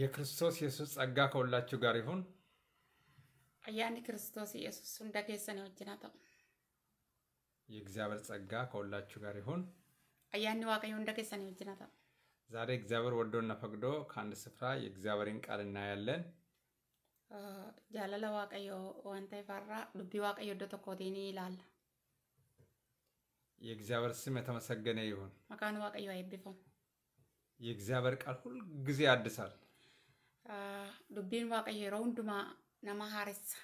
የክርስቶስ ኢየሱስ ጸጋ ከሁላችሁ ጋር ይሁን። አያኒ ክርስቶስ ኢየሱስ ሁንዳ ኬሰን ወጅና ተው የእግዚአብሔር ጸጋ ከሁላችሁ ጋር ይሁን። አያኒ ዋቀኝ ሁንዳ ኬሰን ወጅና ተው ዛሬ እግዚአብሔር ወዶና ፈቅዶ ከአንድ ስፍራ የእግዚአብሔርን ቃል እናያለን። ጃለለ ዋቀዮ ወንተ ፈራ ዱቢ ዋቀዮ ዶ ተኮቴኒ ይላል። የእግዚአብሔር ስም የተመሰገነ ይሁን። መካን ዋቀዮ አይብፈም። የእግዚአብሔር ቃል ሁልጊዜ ያድሳል። dubbiin waaqayyo yeroo hundumaa nama haaressa።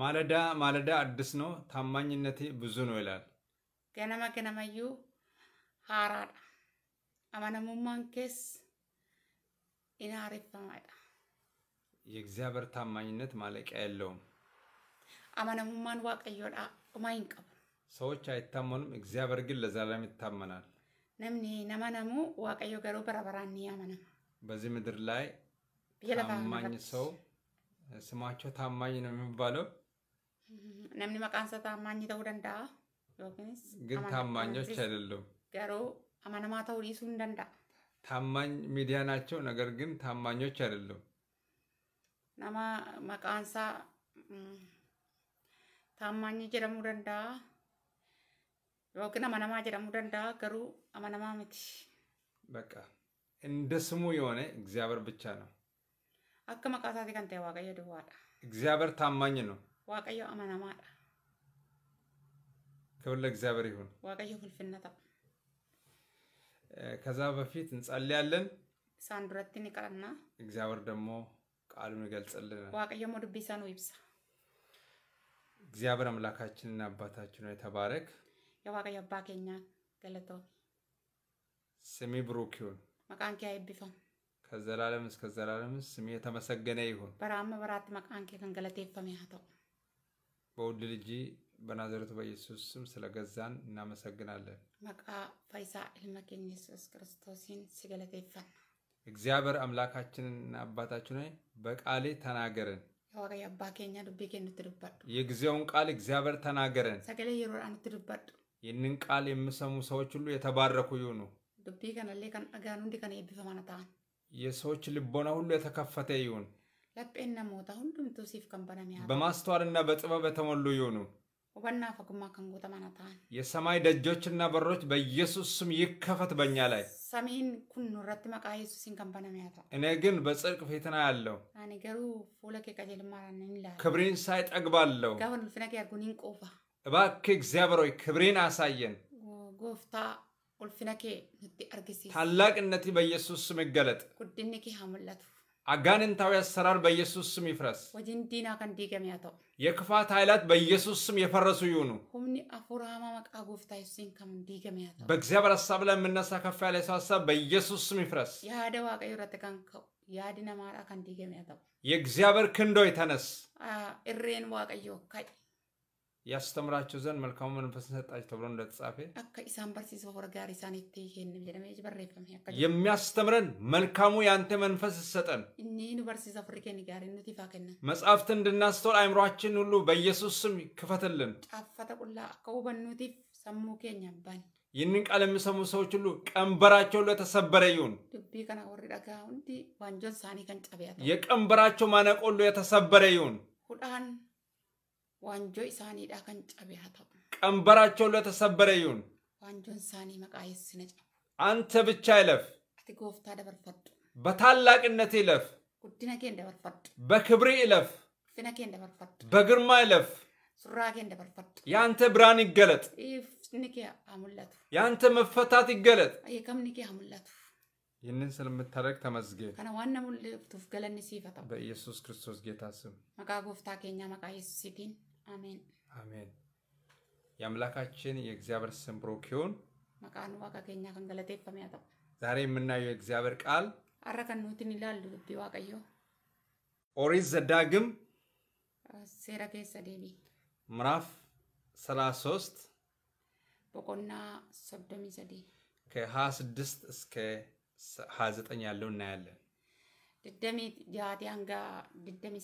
ማለዳ ማለዳ አዲስ ነው፣ ታማኝነቴ ብዙ ነው ይላል። ገነማ ገነማዩ ሀራዳ አማነሙማን ኬስ ኢናሪፈማዳ የእግዚአብሔር ታማኝነት ማለቂያ የለውም። አማነሙማን ዋቀዮዳ ቁማ ይንቀቡ ሰዎች አይታመኑም፣ እግዚአብሔር ግን ለዘላለም ይታመናል። ነምኒ ነመነሙ ዋቀዮ ገሮ በረበራኒ ያመነም በዚህ ምድር ላይ ታማኝ ሰው ስማቸው ታማኝ ነው የሚባለው። ነምኒ መቃንሰ ታማኝ ተው ደንዳ ግን ታማኞች አይደሉም። ገሮ አማነማ ተው ሊሱ እንደንዳ ታማኝ ሚዲያ ናቸው፣ ነገር ግን ታማኞች አይደሉም። ነማ መቃንሳ ታማኝ ጀረሙ ደንዳ ዮግን አማነማ ጀረሙ ደንዳ ገሩ አማነማ ምት በቃ እንደ ስሙ የሆነ እግዚአብሔር ብቻ ነው። Akka maqaa isaati kan ta'e Waaqayyo duwwaadha. Egzaabir taammanyi nu. Waaqayyo amanamaadha. ክብር egzaabir ይሁን። Waaqayyo ulfinna ta'a. ከዛ በፊት እንጸልያለን። Isaan duratti ni kadhanna. እግዚአብሔር ደግሞ ቃሉን ይገልጽልናል። Waaqayyo immoo dubbii isaa nu ibsa. Egzaabir እግዚአብሔር አምላካችንና አባታችን ሆይ ተባረክ። የዋቀዮ አባ ኬኛ ገለቶ ስሚ ብሩክ ይሁን። Maqaan ኪያ eebbifamu. ከዘላለም እስከ ዘላለም ስም የተመሰገነ ይሁን። በራመ በራት መቃንኬ ከንገለቴፈም ያተው በውድ ልጅ በናዝረቱ በኢየሱስ ስም ስለገዛን እናመሰግናለን። መቃ ፈይሳ ኢልመኬኝ ኢየሱስ ክርስቶስን ሲገለቴፈን እግዚአብሔር አምላካችንና አባታችን ሆይ በቃሌ ተናገረን። ዋቀይ አባ ዱቤኬ ዱቤ የጊዜውን ቃል እግዚአብሔር ተናገረን። ሰገሌ የሮዳን ዱበዱ ይህንን ቃል የምሰሙ ሰዎች ሁሉ የተባረኩ ይሁኑ። ዱቤ ከነሌ ከን አጋኑ እንዲ ከነ ኤቢፈማነ የሰዎች ልቦና ሁሉ የተከፈተ ይሁን። lapheen ሞታ hundumtuusiif kan በማስተዋልና በጥበብ የተሞሉ ይሁኑ። የሰማይ ደጆችና በሮች በኢየሱስ ስም ይከፈት በእኛ ላይ ሰሜን ኩን ኑረት መቃ ኢየሱስን እኔ ግን በጽድቅ ፊትና ያለው አኔ ገሩ ፉለ ኬ ቀጀልማራንን ክብሬን ሳይ ጠግባለሁ ጋሁን እባክህ እግዚአብሔር ሆይ ክብሬን አሳየን ጎፍታ ulfina kee nutti argisiisa. Tallaaqinati በኢየሱስ ስም ይገለጥ። ጉድinni kee haa mul'atu. አጋንንታዊ አሰራር በኢየሱስ ስም ይፍረስ። ወጂን ዲና ከን ዲገም ያ ta'u. የክፋት ኃይላት በኢየሱስ ስም የፈረሱ ይሁኑ። ሁምኒ አፉራ ሃማ መቃ ጎፍታ ይብሲን ከም ዲገም ያ ta'u. በእግዚአብሔር ሀሳብ ላይ የምነሳ ከፍ ያለ ሰው ሀሳብ በኢየሱስ ስም ይፍረስ። ያደ ዋቀዩ ረተ ከን ከው ያድ ነማራ ከን ዲገም ያ ta'u. የእግዚአብሔር ክንዶ ይተነስ። እሬን ዋቀዩ ካይ ያስተምራቸው ዘንድ መልካሙ መንፈስ ሰጣቸው ተብሎ እንደተጻፈ የሚያስተምረን መልካሙ የአንተ መንፈስ ይሰጠን። መጽሐፍት እንድናስተውል አእምሯችን ሁሉ በኢየሱስ ስም ክፈትልን። ይህንን ቃል የሚሰሙ ሰዎች ሁሉ ቀንበራቸው ሁሉ የተሰበረ ይሁን። የቀንበራቸው ማነቆ ሁሉ የተሰበረ ይሁን። ዋንጆ isaaniidhaa kan cabe haa ቀንበራቸው ለተሰበረ ይሁን። ዋንጆን ሳኒ መቃ የስነ አንተ ብቻ ይለፍ። አቲ ጎፍታ ደበርፈዱ በታላቅነት ይለፍ። ጉዲና ኬን በክብሪ ይለፍ። ጉዲና ኬን በግርማ ይለፍ። ሱራ ኬን ያንተ ብርሃን ይገለጥ። ንኬ አሙለቱ ያንተ መፈታት ይገለጥ። የከም ንኬ አሙለቱ ይህንን ስለምታደርግ ተመስገን። ከነ ዋና ሙልፍቱፍ ገለኒ ሲፈታው በኢየሱስ ክርስቶስ ጌታ ስም መቃ ጎፍታ ኬኛ መቃ ኢየሱስ ሲቲን አሜን አሜን። የአምላካችን የእግዚአብሔር ስም ብሩክ ይሁን። መቃኑ ዋቃ ኬኛ ከን ገለቴፈም ያተው ዛሬ የምናየው የእግዚአብሔር ቃል አረከኑትን ይላል ልቢ ዋቀዮ ኦሪት ዘዳግም ሴራ ኬሰ ዴቢ ምዕራፍ 33 በቆና ሶዶሚ ሰዴ ከ26 እስከ 29 ያለው እናያለን። ድደሚ ጃቲ አንጋ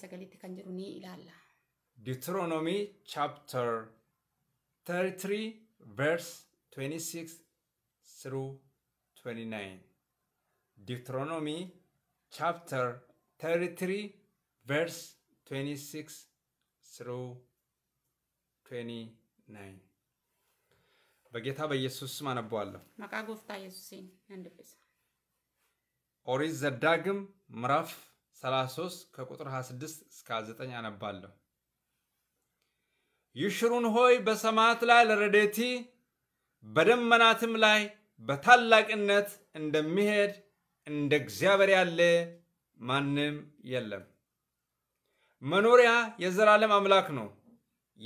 ሰገሊት ከንጅሩ ኒ Deuteronomy chapter 33, verse 26 through 29. Deuteronomy chapter 33, verse 26 through 29. በጌታ በኢየሱስ ስም አነበዋለሁ። መቃ ጎፍታ ኢየሱሴን እንድብስ ኦሪት ዘዳግም ምዕራፍ 33 ከቁጥር 26 እስከ 29 አነባለሁ። ይሽሩን ሆይ በሰማያት ላይ ለረዴቲ በደመናትም ላይ በታላቅነት እንደሚሄድ እንደ እግዚአብሔር ያለ ማንም የለም። መኖሪያ የዘላለም አምላክ ነው።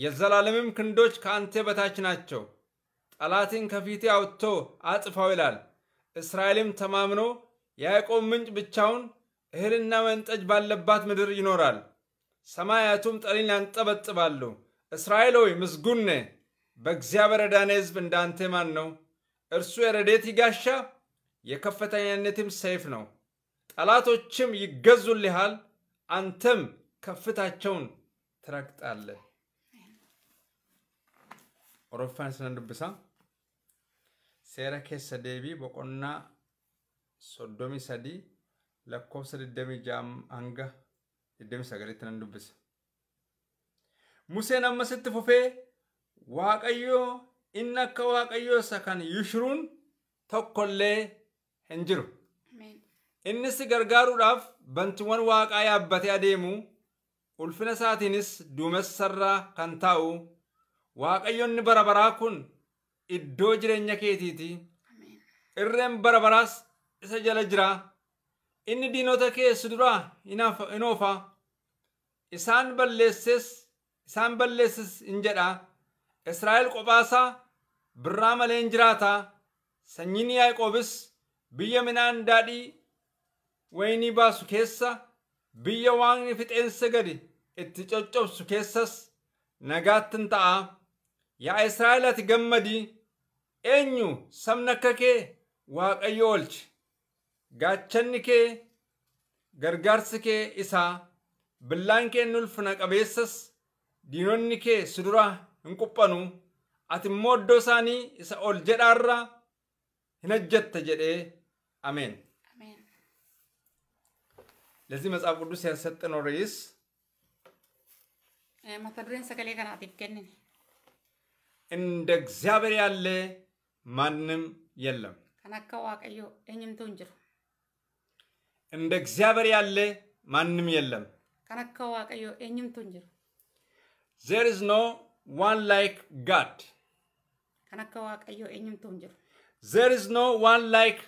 የዘላለምም ክንዶች ከአንተ በታች ናቸው። ጠላትን ከፊቴ አውጥቶ አጥፋው ይላል። እስራኤልም ተማምኖ የያዕቆብ ምንጭ ብቻውን እህልና ወይን ጠጅ ባለባት ምድር ይኖራል። ሰማያቱም ጠሪን ያንጠበጥባሉ። እስራኤል ሆይ ምስጉን ነህ። በእግዚአብሔር የዳነ ሕዝብ እንዳንተ ማን ነው? እርሱ የረዴት ጋሻ የከፍተኛነትም ሰይፍ ነው። ጠላቶችም ይገዙልሃል፣ አንተም ከፍታቸውን ትረግጣለህ። ኦሮፋን ስነ ድብሳ ሴረ ኬሰ ዴቢ በቆና ሶዶሚ ሰዲ ለኮብሰ ድደሚ ጃም አንጋ ድደሚ ሰገሪት ነን Museen ammasitti fufee waaqayyoo inni akka waaqayyoo isa kan yushruun tokkollee hin jiru. Innis gargaaruudhaaf bantiiwwan waaqaa yaabbatee adeemu ulfina isaatiinis duumessarraa kan taa'u waaqayyoonni bara baraa kun iddoo jireenya keetiiti. Irreen bara baraas isa jala jira. Inni diinota keessi duraa hin oofa. Isaan balleesses. isaan balleessis hin jedha israa'el qophaasa birraa malee hin jiraata sanyiin yaa'iqoobis biyya midhaan daadhii waynii baasu keessa biyya waaqni fixeensa gadi itti coccobsu keessas nagaatti hin ta'a yaa israa'el ati gammadii eenyu sabni akka kee waaqayyo olchi gaachanni kee gargaarsi kee isaa billaan kee nulfina qabeessas diinonni kee si dura hin quphanu ati immoo iddoo isaanii isa ol jedhaarra hin hajjatta jedhee አሜን። ለዚህ መጽሐፍ ቅዱስ ያሰጠነው ርዕስ መተዱሬን ሰገሌ ከናቲፍ ገንን እንደ እግዚአብሔር ያለ ማንም የለም። ከናከ ዋቀዮ እኝምቱ እንጅሩ እንደ እግዚአብሔር ያለ ማንም የለም። ከናከ ዋቀዮ እኝምቱ እንጅሩ There is no one like God. Kan akka waaqayyoo eenyumtu hin jiru. There is no one like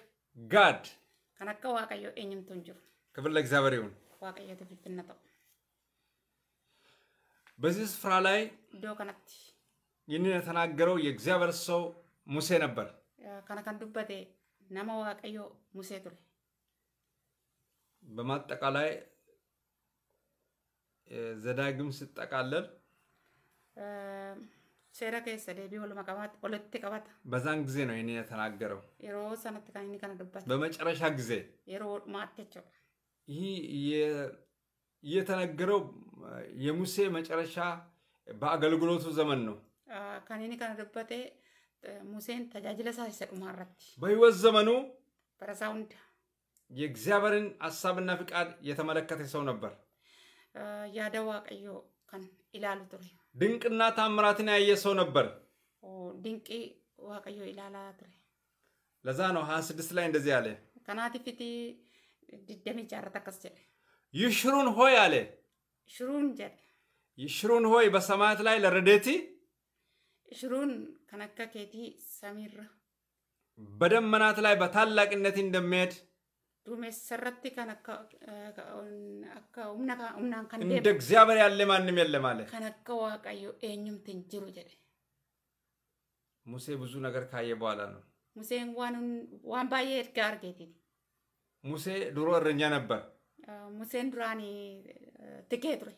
God. Kan akka waaqayyoo eenyumtu hin jiru. ክብር ለእግዚአብሔር ይሁን። waaqayyotu ብልጥና ta'u. በዚህ ስፍራ ላይ iddoo kanatti ይህንን የተናገረው የእግዚአብሔር ሰው ሙሴ ነበር። kana kan dubbate nama waaqayyoo ሙሴ ture. በማጠቃላይ ዘዳግም ሲጠቃለል ሴራ ከሰ ደቢ ሁሉ ቀባት በዛን ጊዜ ነው ይህን የተናገረው። የሮ ሰነት ከኒ ከነግባት በመጨረሻ ጊዜ የሮ ማቴቸው ይህ እየተነገረው የሙሴ መጨረሻ በአገልግሎቱ ዘመን ነው። ከኒኒ ከነግበቴ ሙሴን ተጃጅለ ሳ ይሰቅማረት በህይወት ዘመኑ በረሳውንድ የእግዚአብሔርን ሀሳብና ፍቃድ የተመለከተ ሰው ነበር። ያደዋ ቀዮ ከን ድንቅና ታምራትን ያየ ሰው ነበር። ድንቂ ዋቀዮ ኢላላ ቱሬ። ለዛ ነው ሀያ ስድስት ላይ እንደዚህ አለ። ከናቲ ከናቲፊቲ ድደሚ ጃረተ ከስ ጀ ይሽሩን ሆይ አለ ሽሩን ጀ ይሽሩን ሆይ በሰማያት ላይ ለረዴቲ ሽሩን ከነከ ኬቲ ሰሚር በደመናት ላይ በታላቅነት እንደሚሄድ duumessarratti kan akka akka humna humnaan kan deemu. Inda Egzaabar yaallee maannim yalle maale. Kan akka waaqayyo eenyumti hin jiru jedhe. Musee ብዙ ነገር ካየ በኋላ ነው። ሙሴን ዋን ባየ እርጋ አርጌት ሙሴ ድሮ እረኛ ነበር። ሙሴን ዱራኒ ትኬ ture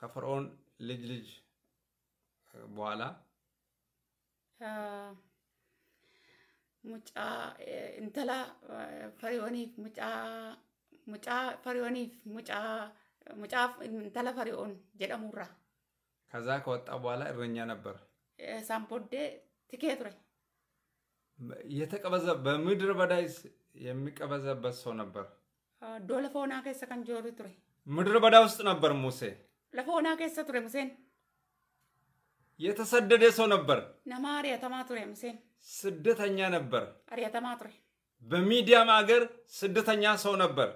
ከፈርዖን ልጅ ልጅ በኋላ ሙጫ እንተላ fariyooniif ሙጫ ሙጫ fariyooniif ሙጫ ሙጫ intala ፈሪዮን ከዛ ከወጣ በኋላ እረኛ ነበር። እሳን eh, ቦዴ ትኬ የተቀበዘ በዳይስ የሚቀበዘበት ሰው ነበር። ዶለፎና ከሰ ከን ቱሬ በዳ ውስጥ ነበር ሙሴ ለፎና ከሰ ቱሬ ሙሴን የተሰደደ ሰው ነበር። ነማ አርያተማ ሙሴን ስደተኛ ነበር። አርያተማ ቱሬ በሚዲያም አገር ስደተኛ ሰው ነበር።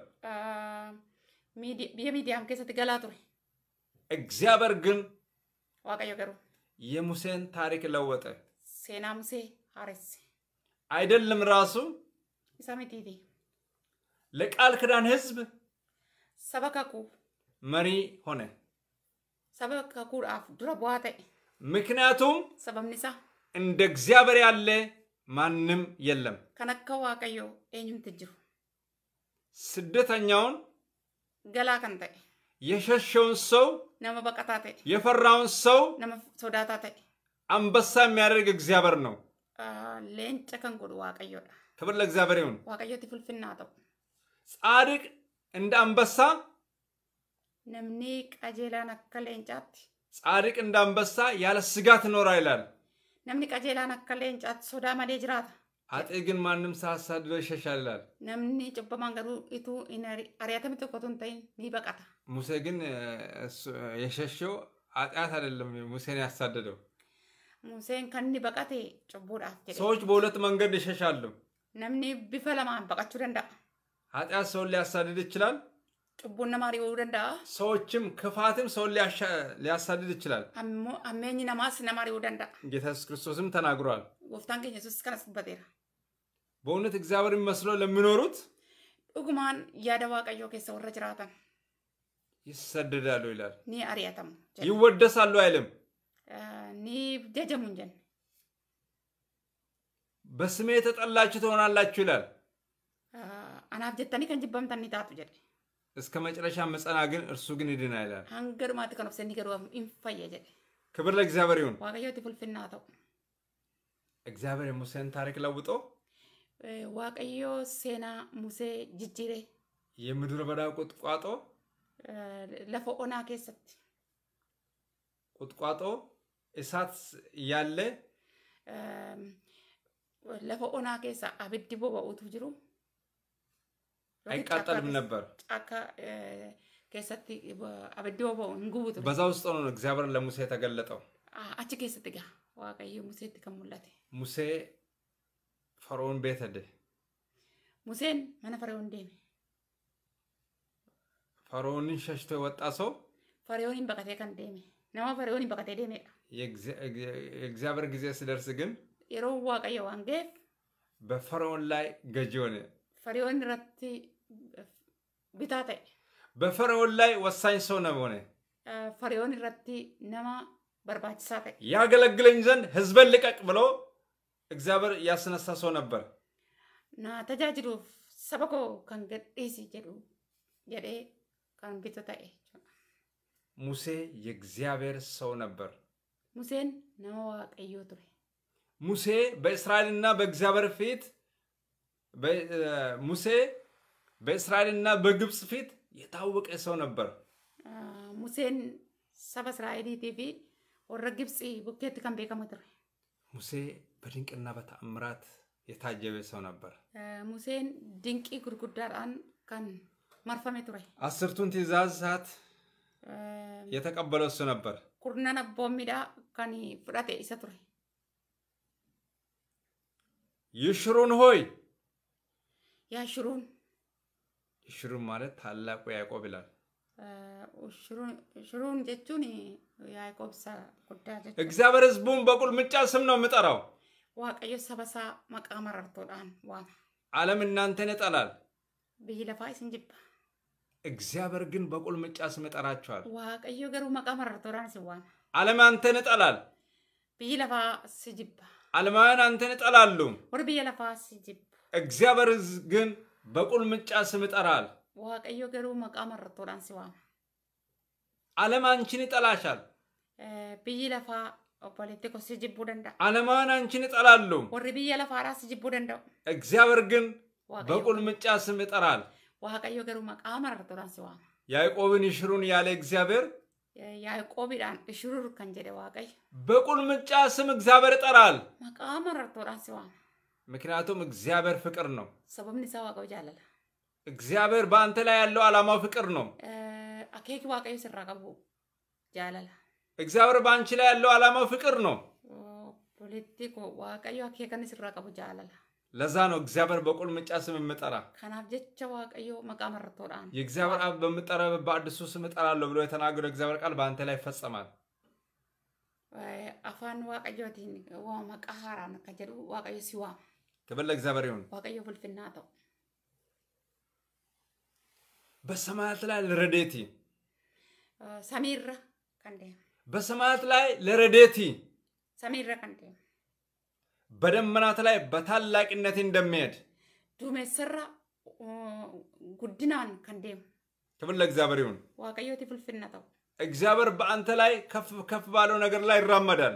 የሚዲያም ከሰት ገላ እግዚአብሔር ግን ዋቀዮ ገሩ የሙሴን ታሪክ ለወጠ። ሴና ሙሴ አሬስ አይደለም ራሱ ሰሚቲቲ ለቃል ክዳን ህዝብ ሰበከኩ መሪ ሆነ። ሰበከኩ ዱረ ቡዋ ምክንያቱም ሰበብ ኒሳ እንደ እግዚአብሔር ያለ ማንም የለም። ከነከ ዋቀዮ ኤኙምት ጅሩ ስደተኛውን ገላ ከን ተኤ የሸሸውን ሰው ነመ በቀታ ተኤ የፈራውን ሰው ነመ ሶዳታ ተኤ አንበሳ የሚያደርግ እግዚአብሔር ነው። ሌንጨ ከን ዋቀዮ ዋቀዮዳ ክብር ለእግዚአብሔር ይሁን። ዋቀዮ ትፍልፍና ተው ጻድቅ እንደ አንበሳ ነምኒ ቀጀላ አከ ሌንጫት ጻድቅ እንዳንበሳ ያለ ስጋት ኖራ ይላል። ነምኒ ቀጀላ አከሌ እንጫት ሶዳ መሌ ጅራታ አጤ ግን ማንም ሳያሳድደው ይሸሻል ይላል። ነምኒ ጭበ ገሩ ኢቱ አርያተም tokkoቱን ተይ ይበቃታ። ሙሴ ግን የሸሸው ኃጢአት አይደለም ሙሴን ያሳደደው። ሙሴን ከኒ በቀቴ ጭቡዳፍ ሰዎች በሁለት መንገድ ይሸሻሉ። ነምኒ ቢፈ በቃችሁ ደንዳ ኃጢአት ሰውን ሊያሳድድ ይችላል። ጭቡና ማሪ ወው ደንዳ ሰዎችም ክፋትም ሰውን ሊያሳድድ ይችላል። አሜኝ ነማስ ነማሪ ወው ደንዳ ጌታ ኢየሱስ ክርስቶስም ተናግሯል። ወፍታን ግን ኢየሱስ ከነስ በቴራ በእውነት እግዚአብሔር መስሎ ለሚኖሩት ዱጉማን ያደዋ ቀዮ ኬሰ ወረ ጅራተን ይሰደዳሉ ይላል። ኒ አሪያተሙ ይወደሳሉ አይልም። ኒ ጀጀሙ እንጀን በስሜ የተጠላችሁ ትሆናላችሁ ይላል። አናፍ ጀተኒ ከንጅበምተኒ ታቱ ጀዴ እስከ መጨረሻ መጸና ግን እርሱ ግን ይድና ይላል። ሀንገሩማት ከነፍሰኒ ገሩዋም ኢንፈየ ጀደ ክብር ለእግዚአብሔር ይሁን። ዋቀዮቲ ፍልፍና ተው እግዚአብሔር የሙሴን ታሪክ ለውጦ ዋቀዮ ሴና ሙሴ ጅጅሬ የምድር በዳ ቁጥቋጦ ለፈኦና ኬሰት ቁጥቋጦ እሳት ያለ ለፈኦና ኬሳ አብድቦ በኡቱ ጅሩም አይቃጠልም ነበር። ጫካ ከሰቲ አበዲ ቦን በዛ ውስጥ ነው እግዚአብሔር ለሙሴ የተገለጠው። አቺ ከሰት ጋ ዋቀዩ ሙሴ ትከሙላት ሙሴ ፈርዖን ቤት ሄደ። ሙሴን መነ ፈርዖን ዴሜ ፈርዖንን ሸሽቶ የወጣ ሰው ፈርዖንን በቀቴ ከን ዴሜ ነማ ፈርዖንን በቀቴ ዴሜ የእግዚአብሔር ጊዜ ስደርስ ግን የሮ ዋቀየ ዋንጌፍ በፈርዖን ላይ ገዢ ሆነ። ፈርዖን ረት bitaa ta'e. በፈርዖን ላይ ወሳኝ ሰው ሆነ። ፈርዖን ረቲ ነማ በርባችሳ ta'e. ያገለግለኝ ዘንድ ህዝበን ልቀቅ ብሎ እግዚአብሔር ያስነሳ ሰው ነበር። ና ተጃጅሉፍ ሰበኮ ከን ጀዱ ጀዴ ከን ቢቶ ta'e. ሙሴ የእግዚአብሔር ሰው ነበር። ሙሴን ነማ ዋቀዮ ture. ሙሴ በእስራኤልና በእግዚአብሔር ፊት ሙሴ በእስራኤልና በግብፅ ፊት የታወቀ ሰው ነበር። ሙሴን ሰብ እስራኤል ቲቪ ወረ ግብፅ ቡኬት ከም ቤከሙ ትር ሙሴ በድንቅና በተአምራት የታጀበ ሰው ነበር። ሙሴን ድንቂ ጉድጉዳዳን ከን መርፈሜ ቱረ አስርቱን ትእዛዛት የተቀበለ እሱ ነበር። ኩርነነ ቦሚዳ ከን ፍዳቴ ይሰ ቱረ ይሽሩን ሆይ ያሽሩን ሽሩን ማለት ታላቁ ያዕቆብ ይላል። ሽሩን ጀቹን ያዕቆብ ጉዳ እግዚአብሔር ህዝቡን በቁልምጫ ስም ነው የምጠራው። ዋቀዮ ሰበሳ መቃመር መረርቶዳን አለም እናንተን ይጠላል። ብይ ለፋ ኢሲን እግዚአብሔር ግን በቁልምጫ ስም ይጠራቸዋል። ዋቀዮ ገሩ መቃመር መረርቶዳን ሲዋ አለም አንተን ይጠላል። ብይ ለፋ ሲጅባ አለማውያን አንተን ይጠላሉ። ወር ብየ ለፋ ሲጅባ እግዚአብሔር ግን በቁልምጫ ስም ይጠራል። ዋቀዮ ገሩ መቃመር ቶላን ሲዋ ዓለም አንቺን ይጠላሻል። ብይ ለፋ ፖለቲኮ ሲጅቡ ደንዳ ዓለማን አንቺን ይጠላሉ። ወሪ ብይ ለፋ ራ ሲጅቡ ደንዳው እግዚአብሔር ግን በቁልምጫ ስም ይጠራል። ዋቀዮ ገሩ መቃመር ቶላን ሲዋ ያዕቆብን ይሽሩን ያለ እግዚአብሔር ያዕቆብ ዳን እሽሩር ከንጀደ ዋቀይ በቁልምጫ ስም እግዚአብሔር ይጠራል። መቃመር ቶላን ሲዋ ምክንያቱም እግዚአብሔር ፍቅር ነው። ሰበብን isaa waaqayyo jaalala. እግዚአብሔር በአንተ ላይ ያለው አላማው ፍቅር ነው። አኬክ waaqayyo ስራ ቀቡ jaalala. እግዚአብሔር በአንቺ ላይ ያለው አላማው ፍቅር ነው። ፖለቲኮ ዋቀዩ አኬከን ስራ ቀቡ jaalala. ለዛ ነው እግዚአብሔር በቁል ምጫ ስም የምጠራ ከናብ ጀቸ ዋቀዮ መቃ መርቶዳን የእግዚአብሔር አብ በምጠራ በአዲሱ ስም እጠራለሁ ብሎ የተናገረው እግዚአብሔር ቃል በአንተ ላይ ይፈጸማል። አፋን ዋቀዮቲን መቃ መቃሃራ ከጀዱ ዋቀዮ ሲዋም ክብር ለእግዚአብሔር ይሁን። ዋቀዮ ፍልፍና ተው በሰማያት ላይ ለረዴቲ ሰሚራ ከንዴ በሰማያት ላይ ለረዴቲ ሰሚራ ከንዴ በደመናት ላይ በታላቅነት እንደሚሄድ ዱሜሰራ ጉድናን ከንዴም ክብር ለእግዚአብሔር ይሁን። ዋቀዮቲ ፍልፍና ተው እግዚአብሔር በአንተ ላይ ከፍ ከፍ ባለው ነገር ላይ ይራመዳል።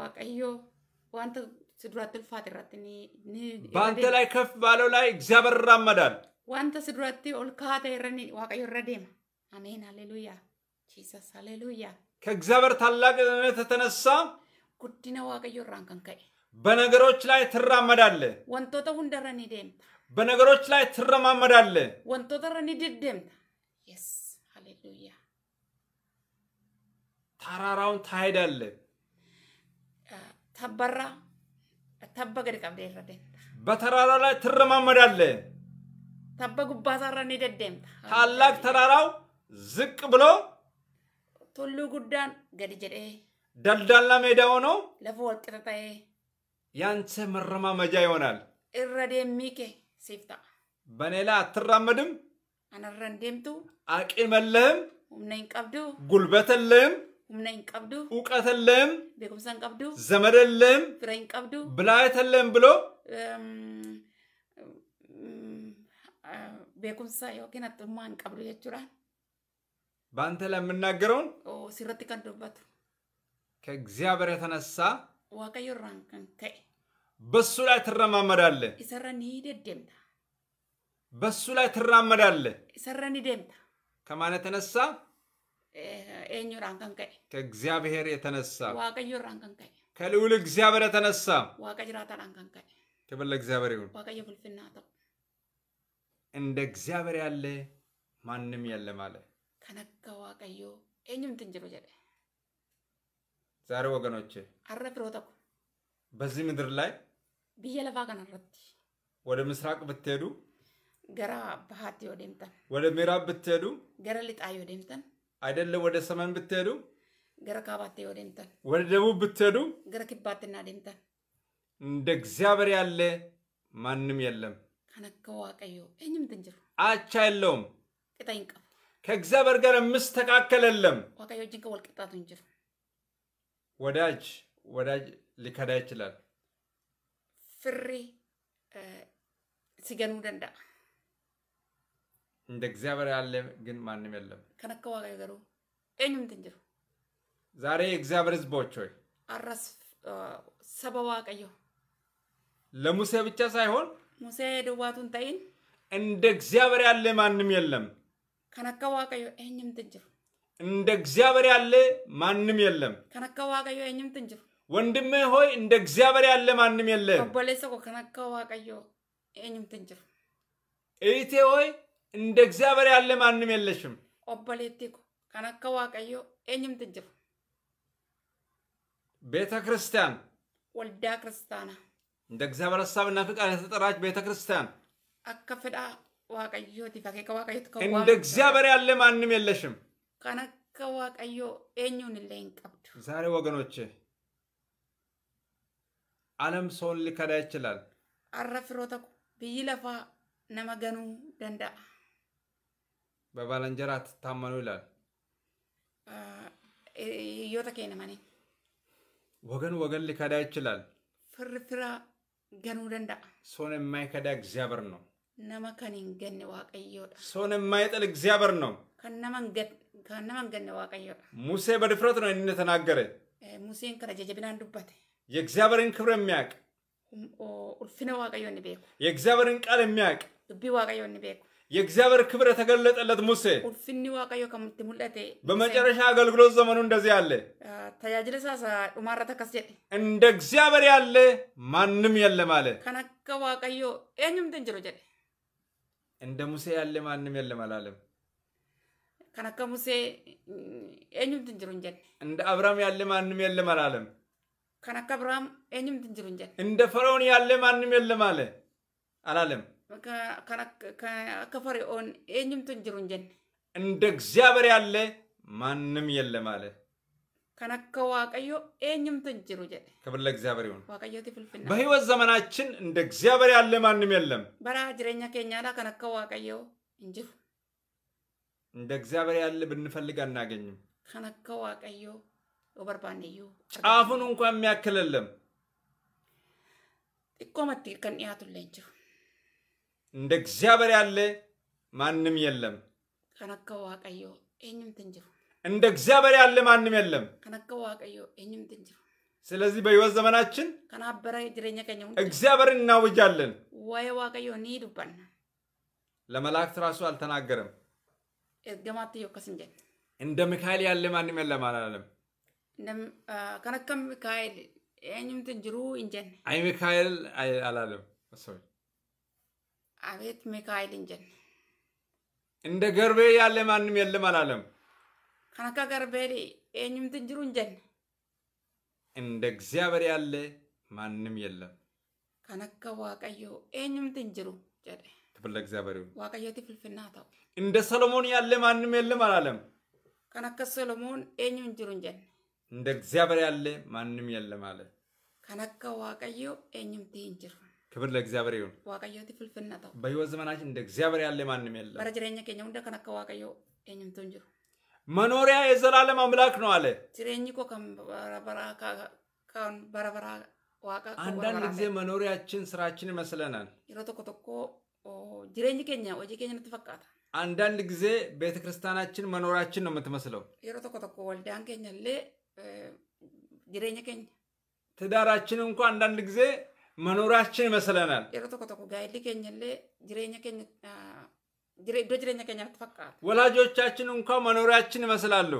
ዋቀዮ ዋንተ ስድራት ልፋት ራት በአንተ ላይ ከፍ ባለው ላይ እግዚአብሔር ራመዳል ዋንተ ስድራት ኦልካታ ረኒ ዋቀዮ ረዴም አሜን ሃሌሉያ ጂሰስ ሃሌሉያ። ከእግዚአብሔር ታላቅ ታላቅነት የተነሳ ጉዲና ዋቀዮ ራን ከንከኤ በነገሮች ላይ ትራመዳለ። ወንቶተ ሁንደ ረኒ ደምታ በነገሮች ላይ ትረማመዳለ። ወንቶተ ረኒ ድደምታ የስ ሃሌሉያ። ተራራውን ታሄዳለ ተበራ ታበገድ ቀምደ ይረደምታ በተራራ ላይ ትረማመዳለ ታበጉባዛራ ኔደደምታ ታላቅ ተራራው ዝቅ ብሎ ቱሉ ጉዳን ገድጀዴ ደልዳላ ሜዳ ሆኖ ለፎ ወቅጠታይ ያንተ መረማመጃ ይሆናል እረዴ ሚኬ ሲፍታ በእኔ ላይ አትራመድም አነረ አቂ መለህም ምነኝ ቀብዱ ጉልበት ሁምና ይንቀብዱ እውቀት የለም ቤኩምሳ ዘመደለም ዘመድ የለም ብላይተለም ብሎ ቤኩምሳ ዮኪን አጥማ ይንቀብዱ የችራል በአንተ ላይ የምናገረውን ሲረት ከንዱበት ከእግዚአብሔር የተነሳ ዋቀዮ ራንከንከይ በሱ ላይ ትረማመዳለ ይሰረን ሂደ በሱ ላይ ትራመዳለ ይሰረን ደምታ ከማን የተነሳ eenyuudhaan kan ka'e ከእግዚአብሔር የተነሳ waaqayyoodhaan kan ka'e ከልዑል እግዚአብሔር የተነሳ waaqa jiraataadhaan kan ka'e ክብር ለእግዚአብሔር ይሁን። waaqayyo ብልፍና ta'u እንደ እግዚአብሔር ያለ ማንም የለም አለ። kan akka waaqayyoo eenyumtu hin jiru jedhe ዛሬ ወገኖቼ har'a biroo ta'u በዚህ ምድር ላይ biyya lafaa kanarratti ወደ ምስራቅ ብትሄዱ gara bahaatti yoo deemtan ወደ ምዕራብ ብትሄዱ gara lixaa yoo deemtan አይደለ ወደ ሰሜን ብትሄዱ ገረ ካባቴ ወደ ወደ ደቡብ ብትሄዱ ገረ ኪባትና እንደ እግዚአብሔር ያለ ማንም የለም። ከነከ እኝም ትንጅሩ አቻ የለውም። ቅጠኝ ከእግዚአብሔር ጋር የምስተካከል የለም። ዋቀዮ እጅግ ወልቅጣቱ እንጅሩ ወዳጅ ወዳጅ ሊከዳ ይችላል። ፍሪ ሲገኑ ደንዳ እንደ እግዚአብሔር ያለ ግን ማንም የለም። ከነከ ዋጋ ገሩ ኤኙምት እንጅሩ ዛሬ እግዚአብሔር ህዝቦች ሆይ አራስ ሰበዋ ዋቀዮ ለሙሴ ብቻ ሳይሆን ሙሴ ድዋቱን ታይን እንደ እግዚአብሔር ያለ ማንም የለም። ከነከ ዋቀዮ ኤኙምት እንጅሩ እንደ እግዚአብሔር ያለ ማንም የለም። ከነከ ዋቀዮ ኤኙምት እንጅሩ ወንድሜ ሆይ እንደ እግዚአብሔር ያለ ማንም የለም። ኦቦሌሶ ከነከ ዋቀዮ ኤኙምት እንጅሩ እህቴ ሆይ እንደ እግዚአብሔር ያለ ማንም የለሽም። ኦበሌቲ ከነከ ዋቀዮ ኤኝምት ጅር ቤተ ክርስቲያን ወልዳ ክርስቲያና እንደ እግዚአብሔር ሀሳብና ፍቃድ የተጠራች ቤተ ክርስቲያን አከፍዳ ዋቀዮ ዋቀዮቲ ከከ ዋቀዮት እንደ እግዚአብሔር ያለ ማንም የለሽም። ከነከ ዋቀዮ ኤኙን ሌን ቀብዱ ዛሬ ወገኖቼ ዓለም ሰውን ሊከዳ ይችላል። አረፍሮተኩ ብይለፋ ነመገኑ ደንዳ በባለንጀራ ትታመኑ ይላል። እዮተ ኬነማኒ ወገን ወገን ሊከዳ ይችላል። ፍርፍራ ገኑ ደንዳ ሰውን የማይከዳ እግዚአብሔር ነው። ነመ ከኒን ገን ዋቀዮዳ ሰውን የማይጥል እግዚአብሔር ነው። ከነመን ገን ዋቀዮዳ ሙሴ በድፍረት ነው ይህን ተናገረ። ሙሴን ከነ ጀጀብና እንዱበት የእግዚአብሔርን ክብር የሚያውቅ ኡልፊነ ዋቀዮ ንቤኩ የእግዚአብሔርን ቃል የሚያውቅ ዱቢ ዋቀዮ ንቤኩ የእግዚአብሔር ክብር የተገለጠለት ሙሴ ዋቀዮ በመጨረሻ አገልግሎት ዘመኑ እንደዚህ አለ እንደ እግዚአብሔር ያለ ማንም የለም አለ እንደ ሙሴ ያለ ማንም የለም አላለም። ከነከ ሙሴ ኤኙም እንደ አብርሃም ያለ ማንም የለም አላለም። ከነከ አብርሃም ኤኙም እንደ ፈርዖን ያለ ማንም የለም አለ አላለም። ከፈሪኦን ኤኝምቱን ጅሩን ጀን እንደ እግዚአብሔር ያለ ማንም የለም አለ። ከነከ ዋቀዮ ኤኝምቱን ጅሩ ጀን ክብር ለእግዚአብሔር ይሁን። ዋቀዮ ትፍልፍና በህይወት ዘመናችን እንደ እግዚአብሔር ያለ ማንም የለም። በራ ጅረኛ ኬኛ ላ ከነከ ዋቀዮ እንደ እግዚአብሔር ያለ ብንፈልግ አናገኝም። ከነከ ዋቀዮ ኦበርባንዮ ጫፉን እንኳን የሚያክል የለም። ጥቆመት ከንያቱለ እንጅሩ እንደ እግዚአብሔር ያለ ማንም የለም። እንደ እግዚአብሔር ያለ ማንም የለም። ስለዚህ በህይወት ዘመናችን እግዚአብሔርን እናውጃለን። ለመላእክት ራሱ አልተናገረም። እንደ ሚካኤል ያለ ማንም የለም አላለም። ከነከም ሚካኤል eenyumtu ትንጅሩ እንጀን አይ ሚካኤል አላለም። አቤት ሚካኤል እንጀን እንደ ገርቤ ያለ ማንም የለም አላለም። ከነከ ገርቤ ኤኝምት ትንጅሩ እንጀን እንደ እግዚአብሔር ያለ ማንም የለም። ከነከ ዋቀዮ ኤኝምት ትንጅሩ ጀደ ክፍል እግዚአብሔር ይሁን። ዋቀዮቲ ፍልፍና ታው እንደ ሰሎሞን ያለ ማንም የለም አላለም። ከነከ ሰሎሞን ኤኙ እንጅሩ እንጀን እንደ እግዚአብሔር ያለ ማንም የለም አለ። ከነከ ዋቀዮ ኤኝምት ትንጅሩ ክብር ለእግዚአብሔር ይሁን። ዋቀዮቲ ፍልፍነታው በህይወት ዘመናችን እንደ እግዚአብሔር ያለ ማንም የለም። በረ ጅሬኛ እንደ ከነከ ዋቀዮ ኤኝምቶ እንጅሩ መኖሪያ የዘላለም አምላክ ነው አለ። ትሬኝ ኮ በረበራ ዋቃ አንዳንድ ጊዜ መኖሪያችን ስራችን ይመስለናል። የሮ ቶኮ ቶኮ ጅሬኝ ኬኛ ወጂ ኬኛ ንትፈቃታ አንዳንድ ጊዜ ቤተ ክርስቲያናችን መኖሪያችን ነው የምትመስለው። የሮ ቶኮ ቶኮ ወልዳን ኬኛ ሌ ጅሬኝ ኬኛ ትዳራችን እንኳ አንዳንድ ጊዜ መኖራችን ይመስለናል። Yeroo tokko tokko gaa'elli ወላጆቻችን እንኳ መኖሪያችን ይመስላሉ።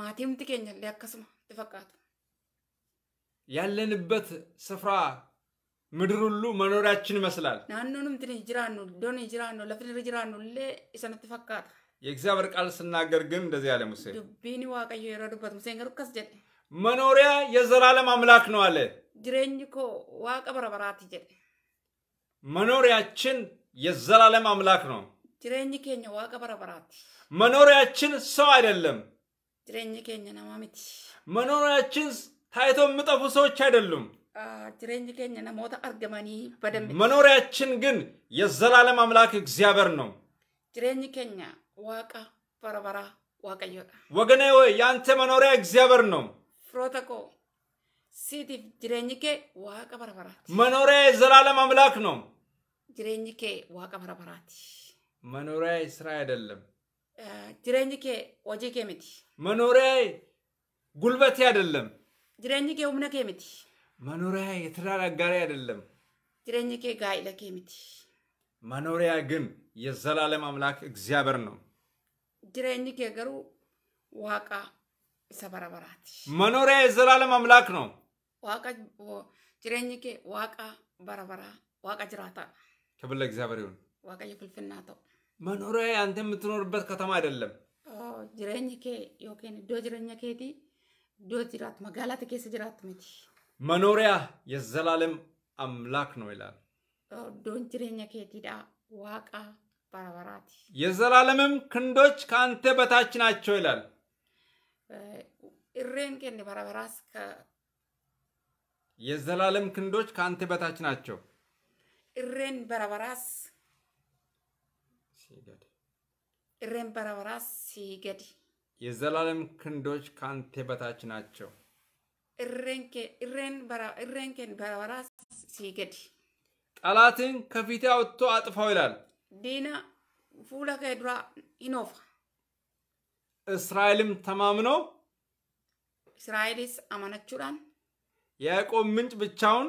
ማቲም keenya illee akkasuma ያለንበት ስፍራ ምድር ሁሉ መኖሪያችን ይመስላል። ናኖንም ትን ጅራኑ ዶን ጅራኑ ለፍድር ጅራኑ ሌ ይሰነ ፈካታ የእግዚአብሔር ቃል ስናገር ግን እንደዚህ ያለ ሙሴ ዱቢኒ ዋቀዩ የረዱበት ሙሴ ንገሩ ከስ መኖሪያ የዘላለም አምላክ ነው አለ። ጅሬኝ ኮ ዋቀ በረበራት ይጀል መኖሪያችን የዘላለም አምላክ ነው። ጅሬኝ ኬኛ ዋቀ በረበራት መኖሪያችን ሰው አይደለም። ጅሬኝ ኬኛ ነማሚት መኖሪያችን ታይቶ የምጠፉ ሰዎች አይደሉም። ጅሬኝ ኬኛ ነሞታ አርገመኒ በደንብ መኖሪያችን ግን የዘላለም አምላክ እግዚአብሔር ነው። ጅሬኝ ኬኛ ዋቀ በረበራ ዋቀዮ ወገኔ ወይ የአንተ መኖሪያ እግዚአብሔር ነው። firoota koo siitiif jireenyi kee waaqa barabaraati. መኖሪያ የዘላለም አምላክ ነው። jireenyi kee waaqa barabaraati. መኖሪያ ስራ አይደለም። jireenyi kee hojii kee miti. መኖሪያ ጉልበቴ አይደለም። jireenyi kee humna kee miti. መኖሪያ የትዳር አጋሪ አይደለም። jireenyi kee gaa'ila kee miti. መኖሪያ ግን የዘላለም አምላክ እግዚአብሔር ነው። jireenyi kee garuu waaqa isa bara የዘላለም አምላክ ነው። ዋቃ ዋቃ በረበራ ዋቃ ጅራታ ክብር ለእግዚአብሔር ይሁን። ዋቃየ ፍልፍና ተው መኖሪያ አንተ የምትኖርበት ከተማ አይደለም። ጅሬኝ ዮኬን ዶ ጅሬኛ ዶ ጅራት መጋላት ኬስ ጅራት ሚቲ መኖሪያ የዘላለም አምላክ ነው ይላል። ዶን ጅሬኛ ዳ ዋቃ በረበራቲ የዘላለምም ክንዶች ከአንተ በታች ናቸው ይላል። እሬን ቄን በረበራስ የዘላለም ክንዶች ከአንተ በታች ናቸው። እሬን በረበራስ ሲገድ እሬን በረበራስ ሲገድ የዘላለም ክንዶች ከአንተ በታች ናቸው። እሬን ኬን በረበራስ ሲገድ ጠላትን ከፊቴ አውጥቶ አጥፋው ይላል። ዲና ፉለ ከድራ ይኖፋ እስራኤልም ተማምኖ እስራኤልስ አማነችሁዳን የያዕቆብ ምንጭ ብቻውን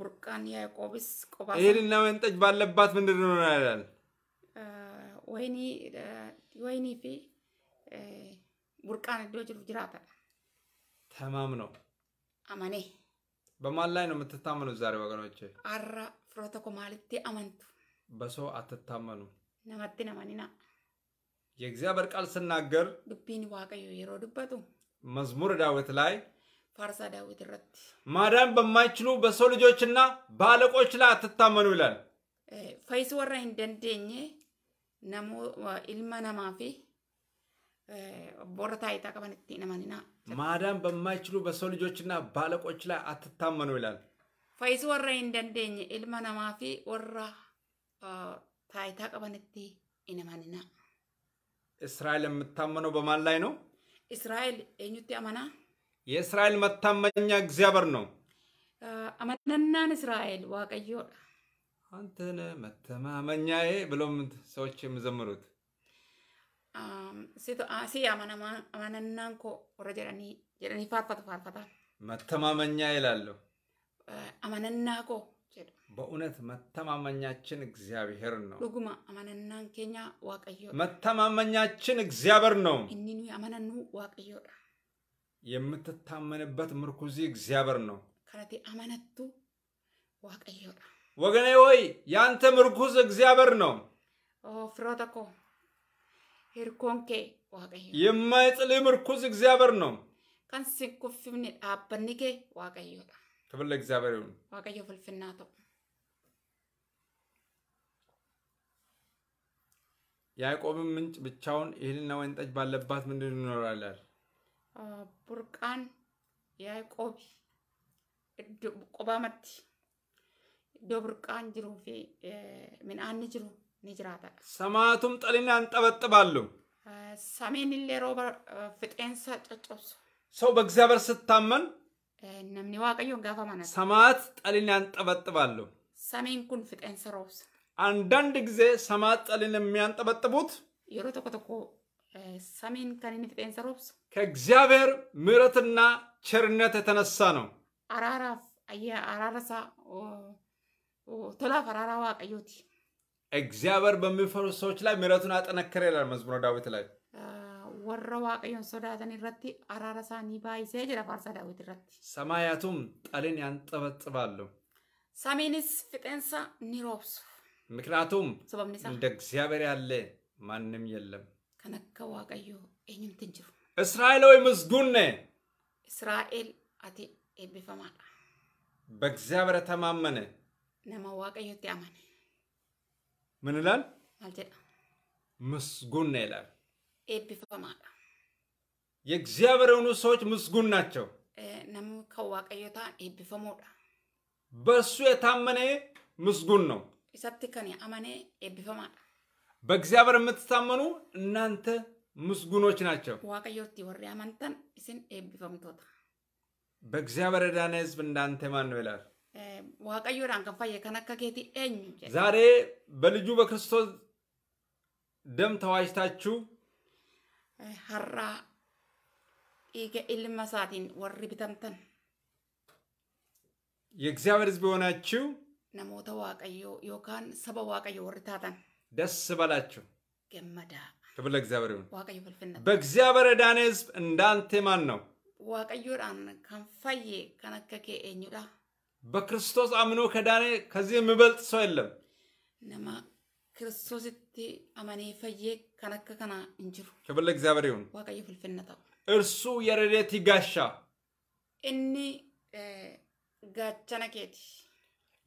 ቡርቃን ያዕቆብስ ቆባ እህልና ወይን ጠጅ ባለባት ምንድር ይላል። ወይኒ ወይኒ ፊ ቡርቃን እዶ ጅሩ ጅራታ ተማምኖ አማኔ በማን ላይ ነው የምትታመኑት? ዛሬ ወገኖች አራ ፍሮተኮ ማለት አመንቱ በሰው አትታመኑ ነመቴ ነማኒና የእግዚአብሔር ቃል ስናገር ዱቢን ዋቀዩ የሮድበቱ መዝሙር ዳዊት ላይ ፋርሳ ዳዊት ረት ማዳን በማይችሉ በሰው ልጆችና በአለቆች ላይ አትታመኑ ይላል። ፈይስ ወራ እንደንደኝ ነሞ ኢልማ ነማፊ ቦርታ ይታቀበንቲ ነማኒና ማዳን በማይችሉ በሰው ልጆችና በአለቆች ላይ አትታመኑ ይላል። ፈይስ ወራ እንደንደኝ ኢልማ ነማፊ ወራ ታይታቀበንቲ ኢነማኒና እስራኤል የምታመነው በማን ላይ ነው? እስራኤል ኤኙት አመና? የእስራኤል መታመኛ እግዚአብሔር ነው። አመናናን እስራኤል ዋቀዮ አንተነ መተማመኛዬ ብሎም ሰዎች የሚዘምሩት ሲ አመናናን ኮ ወረ ጀረኒ ጀረኒ ፋርፈቱ ፋርፈታ መተማመኛ ይላለሁ አመናና ኮ በእውነት መተማመኛችን እግዚአብሔር ነው። ዱጉማ አመነናን ኬኛ ዋቀዮ መተማመኛችን እግዚአብሔር ነው። እኒኑ አመነኑ ዋቀዮ የምትታመንበት ምርኩዚ እግዚአብሔር ነው። ከነቲ አመነቱ ዋቀዮ ወገኔ ሆይ ያንተ ምርኩዝ እግዚአብሔር ነው። ፍሮተኮ ሂርኮንኬ ዋቀዮ የማይጥል ምርኩዝ እግዚአብሔር ነው። ከንሲ ኩፍምኔ ዳበኒኬ ዋቀዮዳ ክብር ለእግዚአብሔር ይሁን። ዋቀዮ ፍልፍና ተው ያዕቆብን ምንጭ ብቻውን እህልና ወይን ጠጅ ባለባት ምንድን ይኖራል ቡርቃን ያዕቆብ ቆባመት iddoo burqaan jiruu fi ጅሩ jiru ሰማቱም ጠሊና Samaatum ሰሜን ሌሮ ፍጤንሰ fixeensa ሰው በእግዚአብሔር ስታመን Namni Waaqayyoon gaafa mana. Samaat xaልን ያንጠበጥባሉ። Samiin kun fixeensa roobsa. አንዳንድ ጊዜ ሰማት ጠልን የሚያንጠበጥቡት የሮ ተኮ ሰሜን ከንን ፍጤን ሰሮብስ ከእግዚአብሔር ምሕረትና ቸርነት የተነሳ ነው። አራራፍ አራረሳ ቶላፍ አራራ ዋቀዮቲ እግዚአብሔር በሚፈሩ ሰዎች ላይ ምሕረቱን አጠነከረ ይላል መዝሙረ ዳዊት ላይ warra waaqayyoon sodaatan irratti araara isaanii baay'isee jira faarsaa daawwiti irratti. Samaayaatuun xaliin yaan xabaxibaalu. Samiinis fixeensa ni roobsu. Sababni isaa. እንደ እግዚአብሔር ያለ ማንም Kan akka waaqayyoo eenyumti hin jiru. Israa'eel ሆይ ምስጉን ነህ። Israa'eel ati eebbifamaadha. በእግዚአብሔር ተማመነ። ነማ ዋቀዮtti አመነ። ምን ይላል? Maal ምስጉን ነህ ይላል። eebbifamaadha. የእግዚአብሔር የሆኑ ሰዎች ምስጉን ናቸው። namni kan waaqayyotaan eebbifamuudha. በእሱ የታመነ ምስጉን ነው። isatti kan amane eebbifamaadha. በእግዚአብሔር የምትታመኑ እናንተ ምስጉኖች ናቸው። waaqayyotti warri amantan isin eebbifamtoota. በእግዚአብሔር የዳነ ህዝብ እንዳንተ ማን ነው ይላል። waaqayyoodhaan kan fayye kan akka keetii eenyu jedhe ዛሬ በልጁ በክርስቶስ ደም ተዋጅታችሁ harraa dhiiga ilma isaatiin warri bitamtan የእግዚአብሔር ሕዝብ የሆናችሁ namoota waaqayyoo yookaan saba waaqayyoo warri taatan ደስ በላችሁ። ገመዳ ክብር ለእግዚአብሔር ይሁን። waaqayyo balfinna በእግዚአብሔር የዳነ ሕዝብ እንዳንተ ማን ነው? waaqayyoodhaan kan fayye kan akka kee eenyudha? በክርስቶስ አምኖ ከዳነ ከዚህ የሚበልጥ ሰው የለም። nama ክርስቶስቲ አመኔ ፈዬ ከነከ ከና እንጅሩ ክብር ለእግዚአብሔር ይሁን። ዋቀየ ፍልፍነታው እርሱ የረዴት ጋሻ እኒ ጋቸነ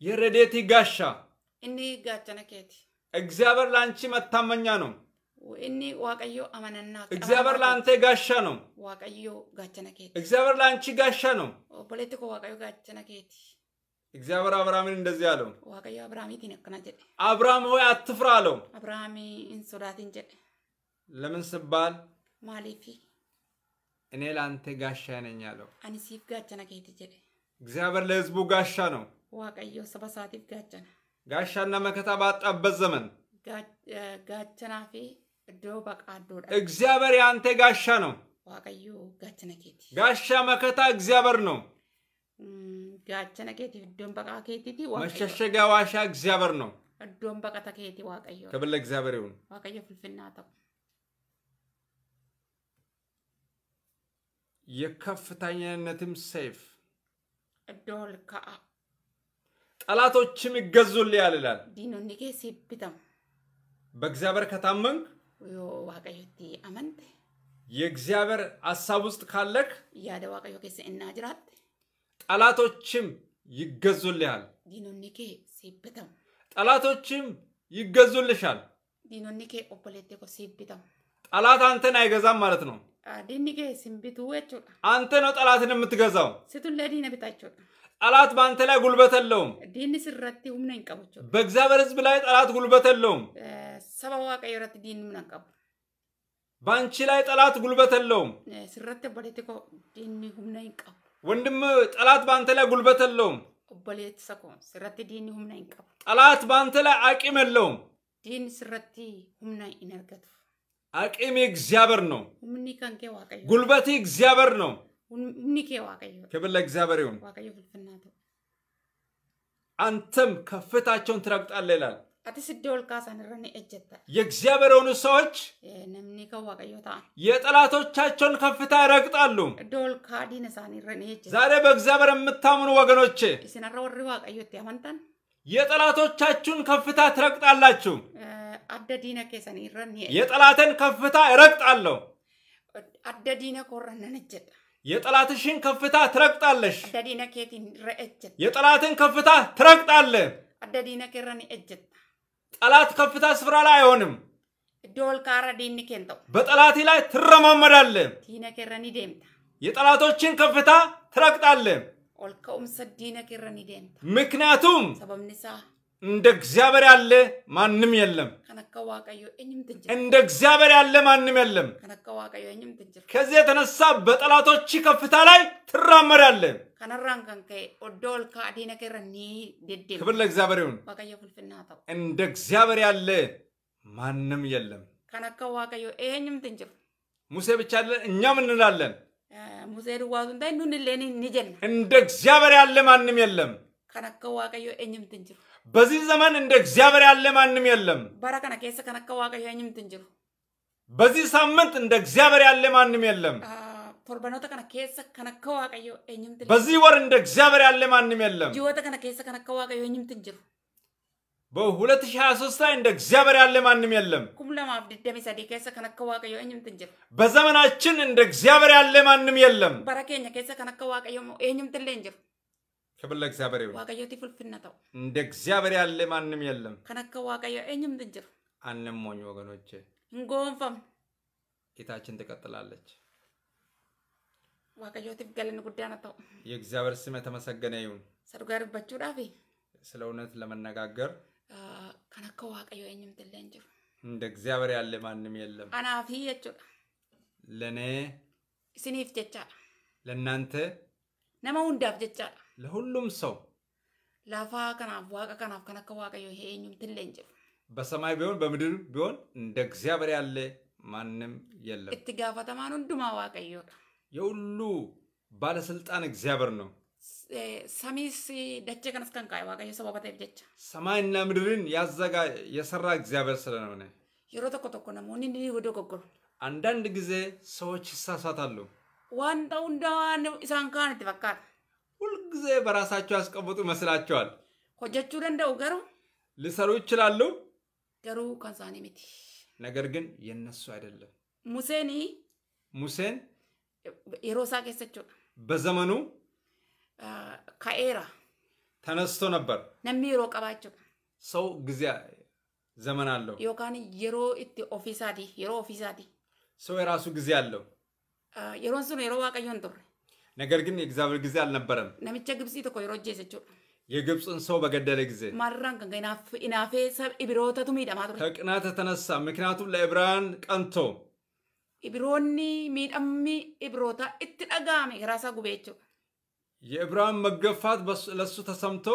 የረዴት ጋሻ እኒ ጋቸነ ኬቲ እግዚአብሔር ለአንቺ መታመኛ ነው። እኒ ዋቀዮ አመነና እግዚአብሔር ለአንተ ጋሻ ነው። ዋቀዮ ጋቸነ እግዚአብሔር ለአንቺ ጋሻ ነው። ፖለቲኮ ዋቀዮ ጋቸነ እግዚአብሔር አብርሃምን እንደዚህ አለው፣ ዋቀዮ አብርሃም አከና ጀደ አብርሃም ወይ አትፍራ አለው። አብርሃም እንሶዳትን ጀደ ለምን ስባል ማሊፊ እኔ ለአንተ ጋሻ ነኝ አለው። አኒ ሲፍ ጋቸና ጌት ጀደ እግዚአብሔር ለህዝቡ ጋሻ ነው። ዋቀዮ ሰበሳቲፍ ጋቸና ጋሻና መከታ ባጣበት ዘመን ጋቸና ፌ ዶ በቃ ዶ እግዚአብሔር የአንተ ጋሻ ነው። ዋቀዮ ጋቸና ጌት ጋሻ መከታ እግዚአብሔር ነው። gaachana keetiif iddoon baqaa keetiiti መሸሸጊያ ዋሻ እግዚአብሔር ነው። iddoon baqata keeti waaqayyo ክብር ለእግዚአብሔር ይሁን። waaqayyo ፍልፍና ተው የከፍተኛነትም ሰይፍ iddoo ol ka'a ጠላቶችም ይገዙልሃል ይላል። diinonni keessi bitamu በእግዚአብሔር ከታመንክ yoo waaqayyotti amante የእግዚአብሔር ሀሳብ ውስጥ ካለክ ያደ waaqayዮ keessa innaa jiraatte ጠላቶችም ይገዙልሃል። ጠላቶችም ይገዙልሻል። ጠላት አንተን አይገዛም ማለት ነው። አንተ ነው ጠላትን የምትገዛው። ጠላት በአንተ ላይ ጉልበት የለውም። በእግዚአብሔር ሕዝብ ላይ ጠላት ጉልበት የለውም። በአንቺ ላይ ጠላት ጉልበት የለውም። ወንድም ጠላት በአንተ ላይ ጉልበት የለውም። ኦቦሌት ሰኮ ስረት ዲኒ ሁምና ይንቀቡ ጠላት በአንተ ላይ አቂም የለውም። ዲን ስረት ሁምና ይነርገቱ አቂም እግዚአብሔር ነው። ምን ጉልበት እግዚአብሔር ነው። ምን ከበለ ለእግዚአብሔር ይሁን። አንተም ከፍታቸውን ትረግጣለህ ይላል። አቲስ ዶል ካሳንረን ሰዎች የጠላቶቻቸውን ከፍታ ያረግጣሉ። ዶል ካዲን ሳንረን እጀ ዛሬ በእግዚአብሔር የምታምኑ ወገኖቼ የጠላቶቻችሁን ከፍታ ትረግጣላችሁ። የጠላትን ከፍታ እረግጣለሁ። የጠላትሽን ከፍታ ትረግጣለሽ። የጠላትን ከፍታ ትረግጣለ። ጠላት ከፍታ ስፍራ ላይ አይሆንም። ዶልካራ ላይ ትረማመዳለ። የጠላቶችን ከፍታ ትረግጣለ። ምክንያቱም እንደ እግዚአብሔር ያለ ማንም የለም። እንደ እግዚአብሔር ያለ ማንም የለም። ከዚህ የተነሳ በጠላቶች ከፍታ ላይ ትራመዳለ። ክብር ለእግዚአብሔር ይሁን። እንደ እግዚአብሔር ያለ ማንም የለም። ሙሴ ብቻ እኛም እንላለን። እንደ እግዚአብሔር ያለ ማንም የለም። kan akka waaqayyoo eenyumtu hin jiru. በዚህ ዘመን እንደ እግዚአብሔር ያለ ማንም የለም። bara kana keessa kan akka waaqayyoo eenyumtu hin jiru. በዚህ ሳምንት እንደ እግዚአብሔር ያለ ማንም የለም። torbanoota kana keessa kan akka waaqayyoo eenyumtu hin jiru. በዚህ ወር እንደ እግዚአብሔር ያለ ማንም የለም። ji'oota kana keessa kan akka waaqayyoo eenyumtu hin jiru. በ2023 ላይ እንደ እግዚአብሔር ያለ ማንም የለም። ኩምለማፍ ድደሚ ሰዲ ኬሰ ከነከ ዋቀዮ ኤኝምት እንጅር በዘመናችን እንደ እግዚአብሔር ያለ ማንም የለም። በረኬኛ ኬሰ ከነከ ዋቀዮ ኤኝምት እንጅር ክብር ለእግዚአብሔር ይሁን። ዋቀዮቲ ፍልፍነተው እንደ እግዚአብሔር ያለ ማንም የለም። ከነከ ዋቀዮ እኝም ድንጅር አንሞኝ ወገኖቼ፣ እንጎንፈም ጌታችን ትቀጥላለች። ዋቀዮቲፍ ገለን ጉዳነተው የእግዚአብሔር ስም የተመሰገነ ይሁን። ሰዱጋርባችሁ ዳፊ ስለ እውነት ለመነጋገር ከነከ ዋቀዮ እኝም ትለን ጅሩ እንደ እግዚአብሔር ያለ ማንም የለም። አናፊ የቹ ለእኔ ስኒፍ ጀቻ ለእናንተ ነመ ሁንዳፍ ጀቻ ለሁሉም ሰው ላፋ ከናፍ ዋቀ ከናፍ ከነከ ዋቀዮ ይሄ eenyumት illee hin በሰማይ ቢሆን በምድር ቢሆን እንደ እግዚአብሔር ያለ ማንም የለም። እት ጋፋተማን ሁንዱማ ዋቀዮ የሁሉ ባለስልጣን እግዚአብሔር ነው። ሰሚስ ደቼ ከነስ ከንካይ ዋቀዮ ሰባባታይፍ ጀቻ ሰማይና ምድርን ያዘጋ የሰራ እግዚአብሔር ስለሆነ የሮ ተኮ ተኮ ነሞኒ እንዲ ወደ ጎጎሩ አንዳንድ ጊዜ ሰዎች ይሳሳታሉ። ዋን እንደዋን ኢሳንካን ካን ጊዜ በራሳቸው ያስቀምጡ ይመስላቸዋል። ሆጀቹ ደንደው ገሩ ልሰሩ ይችላሉ። ገሩ ከዛኔ ሚቲ ነገር ግን የነሱ አይደለም። ሙሴኒ ሙሴን የሮሳ ኬሰቸው በዘመኑ ከኤራ ተነስቶ ነበር። ነሚሮ ቀባቸው ሰው ጊዜ ዘመን አለው። ዮካን የሮ እቲ ኦፊሳቲ የሮ ኦፊሳቲ ሰው የራሱ ጊዜ አለው። የሮንሱ የሮ ዋቀዮን ጦር ነገር ግን የእግዚአብሔር ጊዜ አልነበረም። ነሚቻ ግብፅ ተኮ የሮ የግብፅን ሰው በገደለ ጊዜ ማራን ኢናፌ ሰብ ኢብሮተቱ ሚደማ ቱረ ከቅናት የተነሳ ምክንያቱም ለዕብራውያን ቀንቶ ኢብሮኒ ሚደሚ ኢብሮታ እት ራሳ ጉቤቹ የዕብራውያን መገፋት ለሱ ተሰምቶ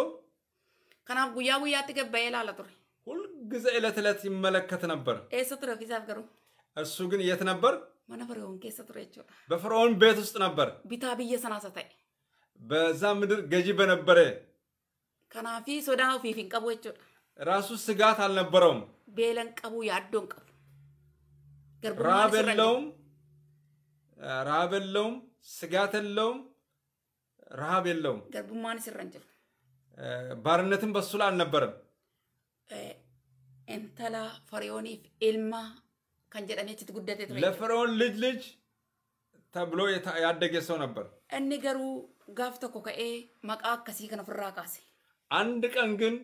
ከናፍ ጉያ ጉያ ገባዬ ላለ ቱረ ሁልጊዜ ዕለት ዕለት ይመለከት ነበር ኤሰ እሱ ግን የት ነበር? mana firi'oon keessa በፈርዖን ቤት ውስጥ ነበር። bitaa biyya sanaas በዛ ምድር ገዢ በነበረ ከናፊ ሶዳ ኦፊፍ hin qabu ራሱ ስጋት አልነበረውም። ቤለን ቀቡ ያዶን ቀቡ ራብ የለውም ረሃብ የለውም፣ ስጋት የለውም፣ ረሃብ የለውም። ገርቡማን ስረን ባርነትም በሱ ላይ አልነበረም። ኢንተላ ፈርዖኒፍ ኢልማ kan jedhamee achitti guddatee ture. lij lij ተብሎ ያደገ ሰው ነበር። እኒ ገሩ ጋፍ ተኮ ከኤ መቃ አከሲ ከነፍራ ካሴ አንድ ቀን ግን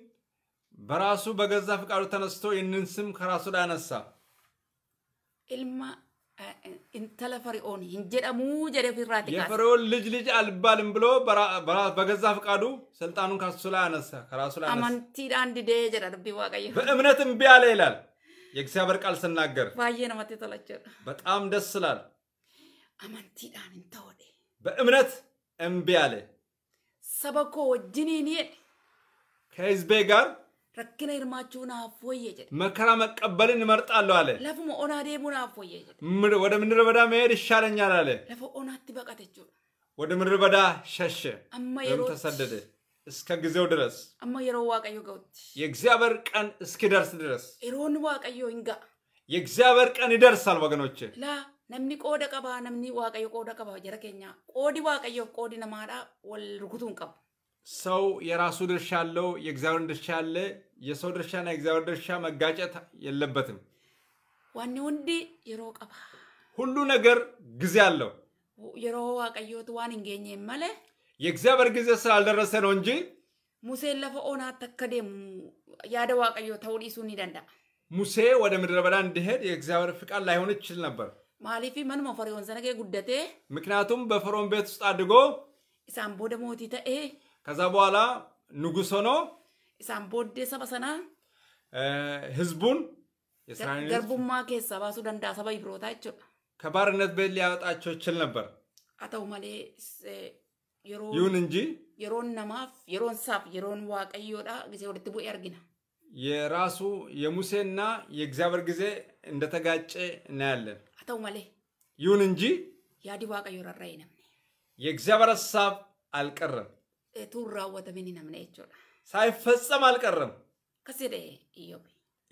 በራሱ በገዛ ፍቃዱ ተነስቶ ይህንን ስም ከራሱ ላይ አነሳ። ኢልማ ኢንተለ ፈሪኦን ሂንጀደሙ ጀደ ፊራቲ የፈሪኦን ልጅ ልጅ አልባልም ብሎ በገዛ ፍቃዱ ስልጣኑን ከሱ ላይ አነሳ። ከራሱ ላይ አነሳ። አመንቲዳን ዲዴ ጀዳ ረቢ በእምነት እምቢ አለ ይላል። የእግዚአብሔር ቃል ስናገር ባየ ነው ነመት የተላቸ በጣም ደስ ስላል አመንቲዳን እንተወደ በእምነት እምቢ አለ ሰበኮ ወጅኒን ከህዝቤ ጋር ረክነ ይርማችሁን አፎየ ጀ መከራ መቀበልን እመርጣለሁ አለ። ለፍሞ ኦና ዴሙን አፎየ ወደ ምድረ በዳ መሄድ ይሻለኛል አለ። ለፈ ኦናት በቀተች ወደ ምድረ በዳ ሸሸ ወይም ተሰደደ። እስከ ጊዜው ድረስ አማ የሮ ዋቀዮ ገውት የእግዚአብሔር ቀን እስኪደርስ ድረስ የሮን ዋቀዮ እንጋ የእግዚአብሔር ቀን ይደርሳል ወገኖቼ ላ ነምኒ ቆደ ቀባ ነምኒ ዋቀዮ ቆደ ቀባ ጀረከኛ ቆዲ ዋቀዮ ቆዲ ነማዳ ወል ቀብ ሰው የራሱ ድርሻ ያለው የእግዚአብሔር ድርሻ ያለ የሰው ድርሻና የእግዚአብሔር ድርሻ መጋጨት የለበትም። ዋኒ ወንዲ የሮ ቀባ ሁሉ ነገር ጊዜ አለው። የሮ ዋቀዮት ዋን እንገኘ መለ የእግዚአብሔር ጊዜ ስላልደረሰ ነው እንጂ ሙሴን ለፈ ኦናት ያደ ዋቀዮ ተው ዲሱን ይደንዳ ሙሴ ወደ ምድረ በዳ እንዲሄድ የእግዚአብሔር ፍቃድ ላይሆን ይችል ነበር። ማሊፊ ምን ፈርዖን ዘነገ ጉደቴ ምክንያቱም በፈርዖን ቤት ውስጥ አድጎ ኢሳን ቦደ ሞቲ ተኤ ከዛ በኋላ ንጉሥ ሆኖ ኢሳን ቦዴ ሰበሰና ህዝቡን ገርቡማ ኬሳ ባሱ ደንዳ ሰባ ይብሮታ ይችል ከባርነት ቤት ሊያወጣቸው ይችል ነበር አተው መሌ Yuun inji? Yeroon namaaf, yeroon saaf, yeroon waaqayyoodha ጊዜ ወደት bu'e argina. የራሱ የሙሴና የእግዚአብሔር ጊዜ እንደተጋጨ እናያለን። አተው መሌ ይሁን እንጂ ያዲ waaqayዮ ረራይ ነምኔ የእግዚአብሔር ሀሳብ አልቀረም። እቱን ራወተምን ነምነ ጀቹ ሳይፈጸም አልቀረም። ከሲደ ኢዮብ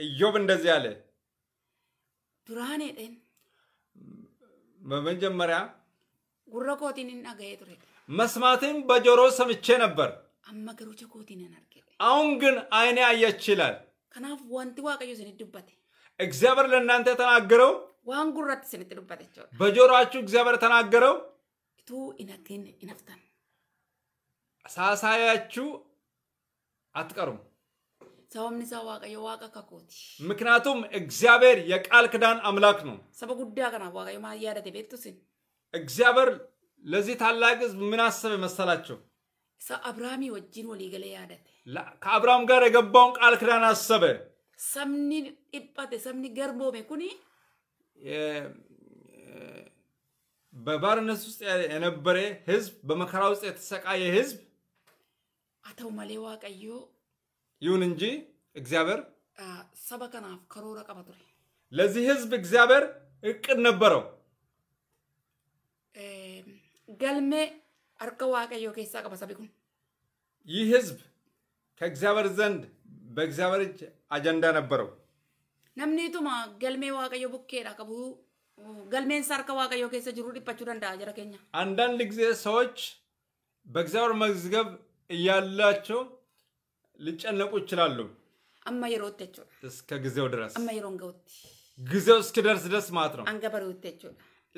ኢዮብ እንደዚህ አለ ዱራኔ ደን በመጀመሪያ ጉረኮቲን እናገየ ture መስማትን በጆሮ ሰምቼ ነበር። አሁን ግን አይኔ አየች ይላል። እግዚአብሔር ለእናንተ ተናገረው ዋን በጆሮአችሁ እግዚአብሔር ተናገረው ኢነግን ኢነፍታን ሳሳያችሁ አትቀሩም። ዋቀዮ ዋቀ ከኮቲ ምክንያቱም እግዚአብሔር የቃል ክዳን አምላክ ነው። ሰበ ጉዳ ከና ዋቀዮ ቤቱ እግዚአብሔር ለዚህ ታላቅ ህዝብ ምን አሰበ መሰላቸው? አብርሃም ወጅን ወሊ ወሊገለ ያደተ ከአብርሃም ጋር የገባውን ቃል ክዳን አሰበ። ሰምኒ ጢጳቴ ሰምኒ ገርቦሜ ኩኒ በባርነት ውስጥ የነበረ ህዝብ፣ በመከራ ውስጥ የተሰቃየ ህዝብ አተው መሌ ዋቀዮ ይሁን እንጂ እግዚአብሔር ሰበ ከናፍ ከሮራ ቀበ ለዚህ ህዝብ እግዚአብሔር እቅድ ነበረው። ገልሜ አርቀ ዋቀዮ ኬሳ ቀባ ሰቢ ይህ ህዝብ ከእግዚአብሔር ዘንድ በእግዚአብሔር እጅ አጀንዳ ነበረው። ነምኒቱማ ገልሜ ዋቀዮ ቡኬዳ ቀቡ ገልሜን ሳርከ ዋቀዮ ኬሰ ጅሩ ዲፓቹ ደንዳ ጀረ አንዳንድ ጊዜ ሰዎች በእግዚአብሔር መዝገብ እያላቸው ሊጨነቁ ይችላሉ። አማ የሮ እስከ ጊዜው ድረስ አማ ገውት ጊዜው እስኪደርስ ድረስ ማለት ነው። አንገበሬ ወቴችው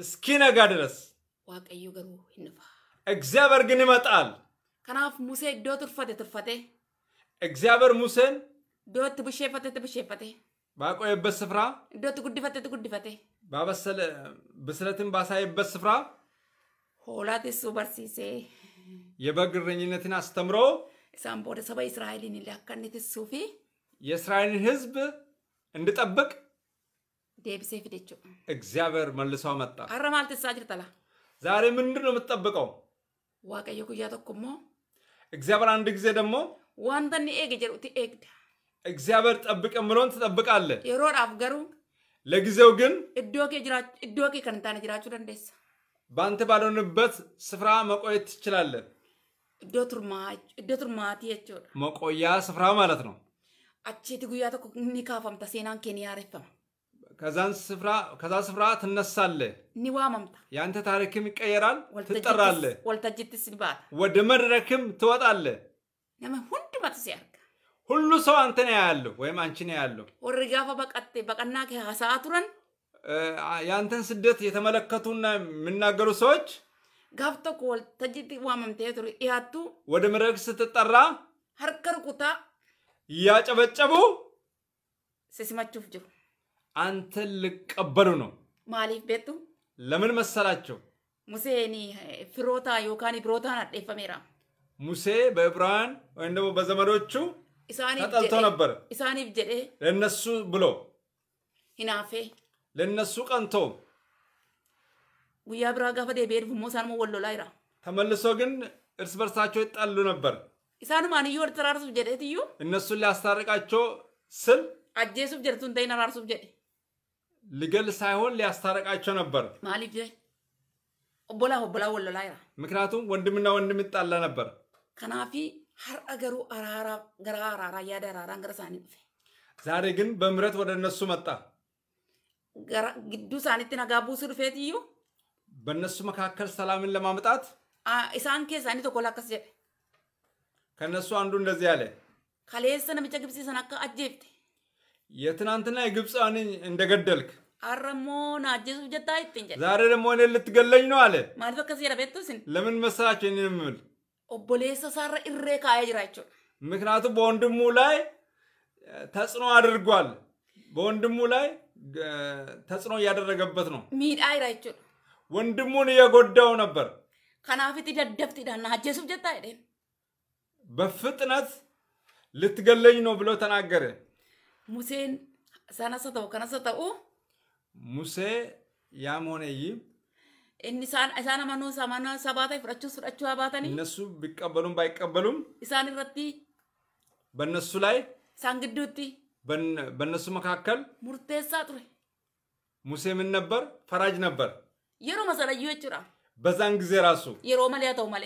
እስኪነጋ ድረስ waaqayyo garuu hin dhufa. Egzaabar gini maxaal. Kanaaf Musee iddoo turfate turfate. Egzaabar Museen. Iddoo itti busheeffate itti busheeffate. ባቆየበት ስፍራ እዶት ጉድፈቴት ጉድፈቴ ባበሰለ ብስለትን ባሳየበት ስፍራ ሆላት እሱ በርሲሴ የበግ እረኝነትን አስተምሮ እሳን ቦደ ሰባ እስራኤልን ላከነት እሱፊ የእስራኤልን ህዝብ እንድጠብቅ ዴብሴ ፊደችው እግዚአብሔር መልሶ መጣ አረማልትሳ ጅርተላ ዛሬ ምንድን ነው የምትጠብቀው? ዋቀየ ጉያ ተኮሞ እግዚአብሔር አንድ ጊዜ ደግሞ ዋንተን ኤግ ጀሩቲ ኤግዳ እግዚአብሔር ጠብቀ ምሎን ትጠብቃለ። የሮዳፍ አፍገሩ ለጊዜው ግን እዶኬ ከንታነ ጅራቹ ደንዴሳ በአንተ ባልሆንበት ስፍራ መቆየት ትችላለ። እዶ ቱርማቲ የቾ መቆያ ስፍራ ማለት ነው። አቼቲ ጉያ ተኮ ኒካፋም ሴናን ኬን ያረፈማ ከዛ ስፍራ ትነሳለ ኒዋ መምታ የአንተ ታሪክም ይቀየራል፣ ትጠራለህ። ወልተጅትስ ባታ ወደ መድረክም ትወጣለህ። ነመ ሁንድ ያርጋ ሁሉ ሰው ወይም በቀና የአንተን ስደት የተመለከቱና የሚናገሩ ሰዎች ዋመምቴ ወደ መድረክ ስትጠራ ሀርከር እያጨበጨቡ ጅሩ አንተን ልቀበሉ ነው። ማሊፍ ቤቱ ለምን መሰላቸው? ሙሴን ፍሮታ ዮካኒ ብሮታን አጤፈሜራ ሙሴ በዕብራውያን ወይም ደግሞ በዘመዶቹ ተጠልቶ ነበር። ኢሳኒፍ ጀዴ ለነሱ ብሎ ሂናፌ ለነሱ ቀንቶ ጉያ ብራ ጋፈ ዴቤድ ሞሳን ወሎ ላይራ ተመልሶ ግን እርስ በርሳቸው ይጣሉ ነበር። ኢሳኑ ማንዮ ወደ ተራርሱፍ እነሱን ሊያስታርቃቸው ስል አጄሱፍ ጀርቱን ተይናራርሱ ጀዴ ልገል ሳይሆን ሊያስታረቃቸው ነበር። ማሊፍ ኦቦላ ኦቦላ ወለላይራ ምክንያቱም ወንድምና ወንድም ይጣላ ነበር። ከናፊ ሀር አራራ ገራ አራራ ያደ አራራ ዛሬ ግን በምረት ወደ እነሱ መጣ። ግዱ ሳኒት ነጋቡ ስርፌት እዩ በእነሱ መካከል ሰላምን ለማምጣት ኢሳን ኬሳኒ ቶኮ ላከስ ከእነሱ አንዱ እንደዚህ ያለ ከሌሰ ምጨግብሲ ሰናካ አጀብቴ የትናንትና የግብፃን እንደገደልክ አረሞን ናጀሱ ጀታ ይትንጀ ዛሬ ደግሞ እኔ ልትገለኝ ነው አለ። ማለት በከሴረ ሲን ለምን መሰላቸው? እኔ ምል ኦቦሌሰ ሳረ እሬ ካየ ጅራቸው ምክንያቱም በወንድሙ ላይ ተጽዕኖ አድርጓል። በወንድሙ ላይ ተጽዕኖ እያደረገበት ነው። ሚዳ ይራቸው ወንድሙን እየጎዳው ነበር። ከናፊት ደደፍት ዳና ጀሱፍ ጀታ በፍጥነት ልትገለኝ ነው ብሎ ተናገረ። ሙሴን sanasa ta'u kanas ta'u musee yaam honeeyyi inni isaan isaan amanuu amanaa sabaa ta'e fudhachuus fudhachuu haa baatanii innesu biqabbaluun baayqabbaluun isaan irratti bannesu laay isaan gidduutti bannesu makaakal murteessaa ture ሙሴ ምን ነበር? ፈራጅ ነበር። የሮ መሰለዩ የጭራ በዛን ጊዜ ራሱ የሮ መለያ ተው መለ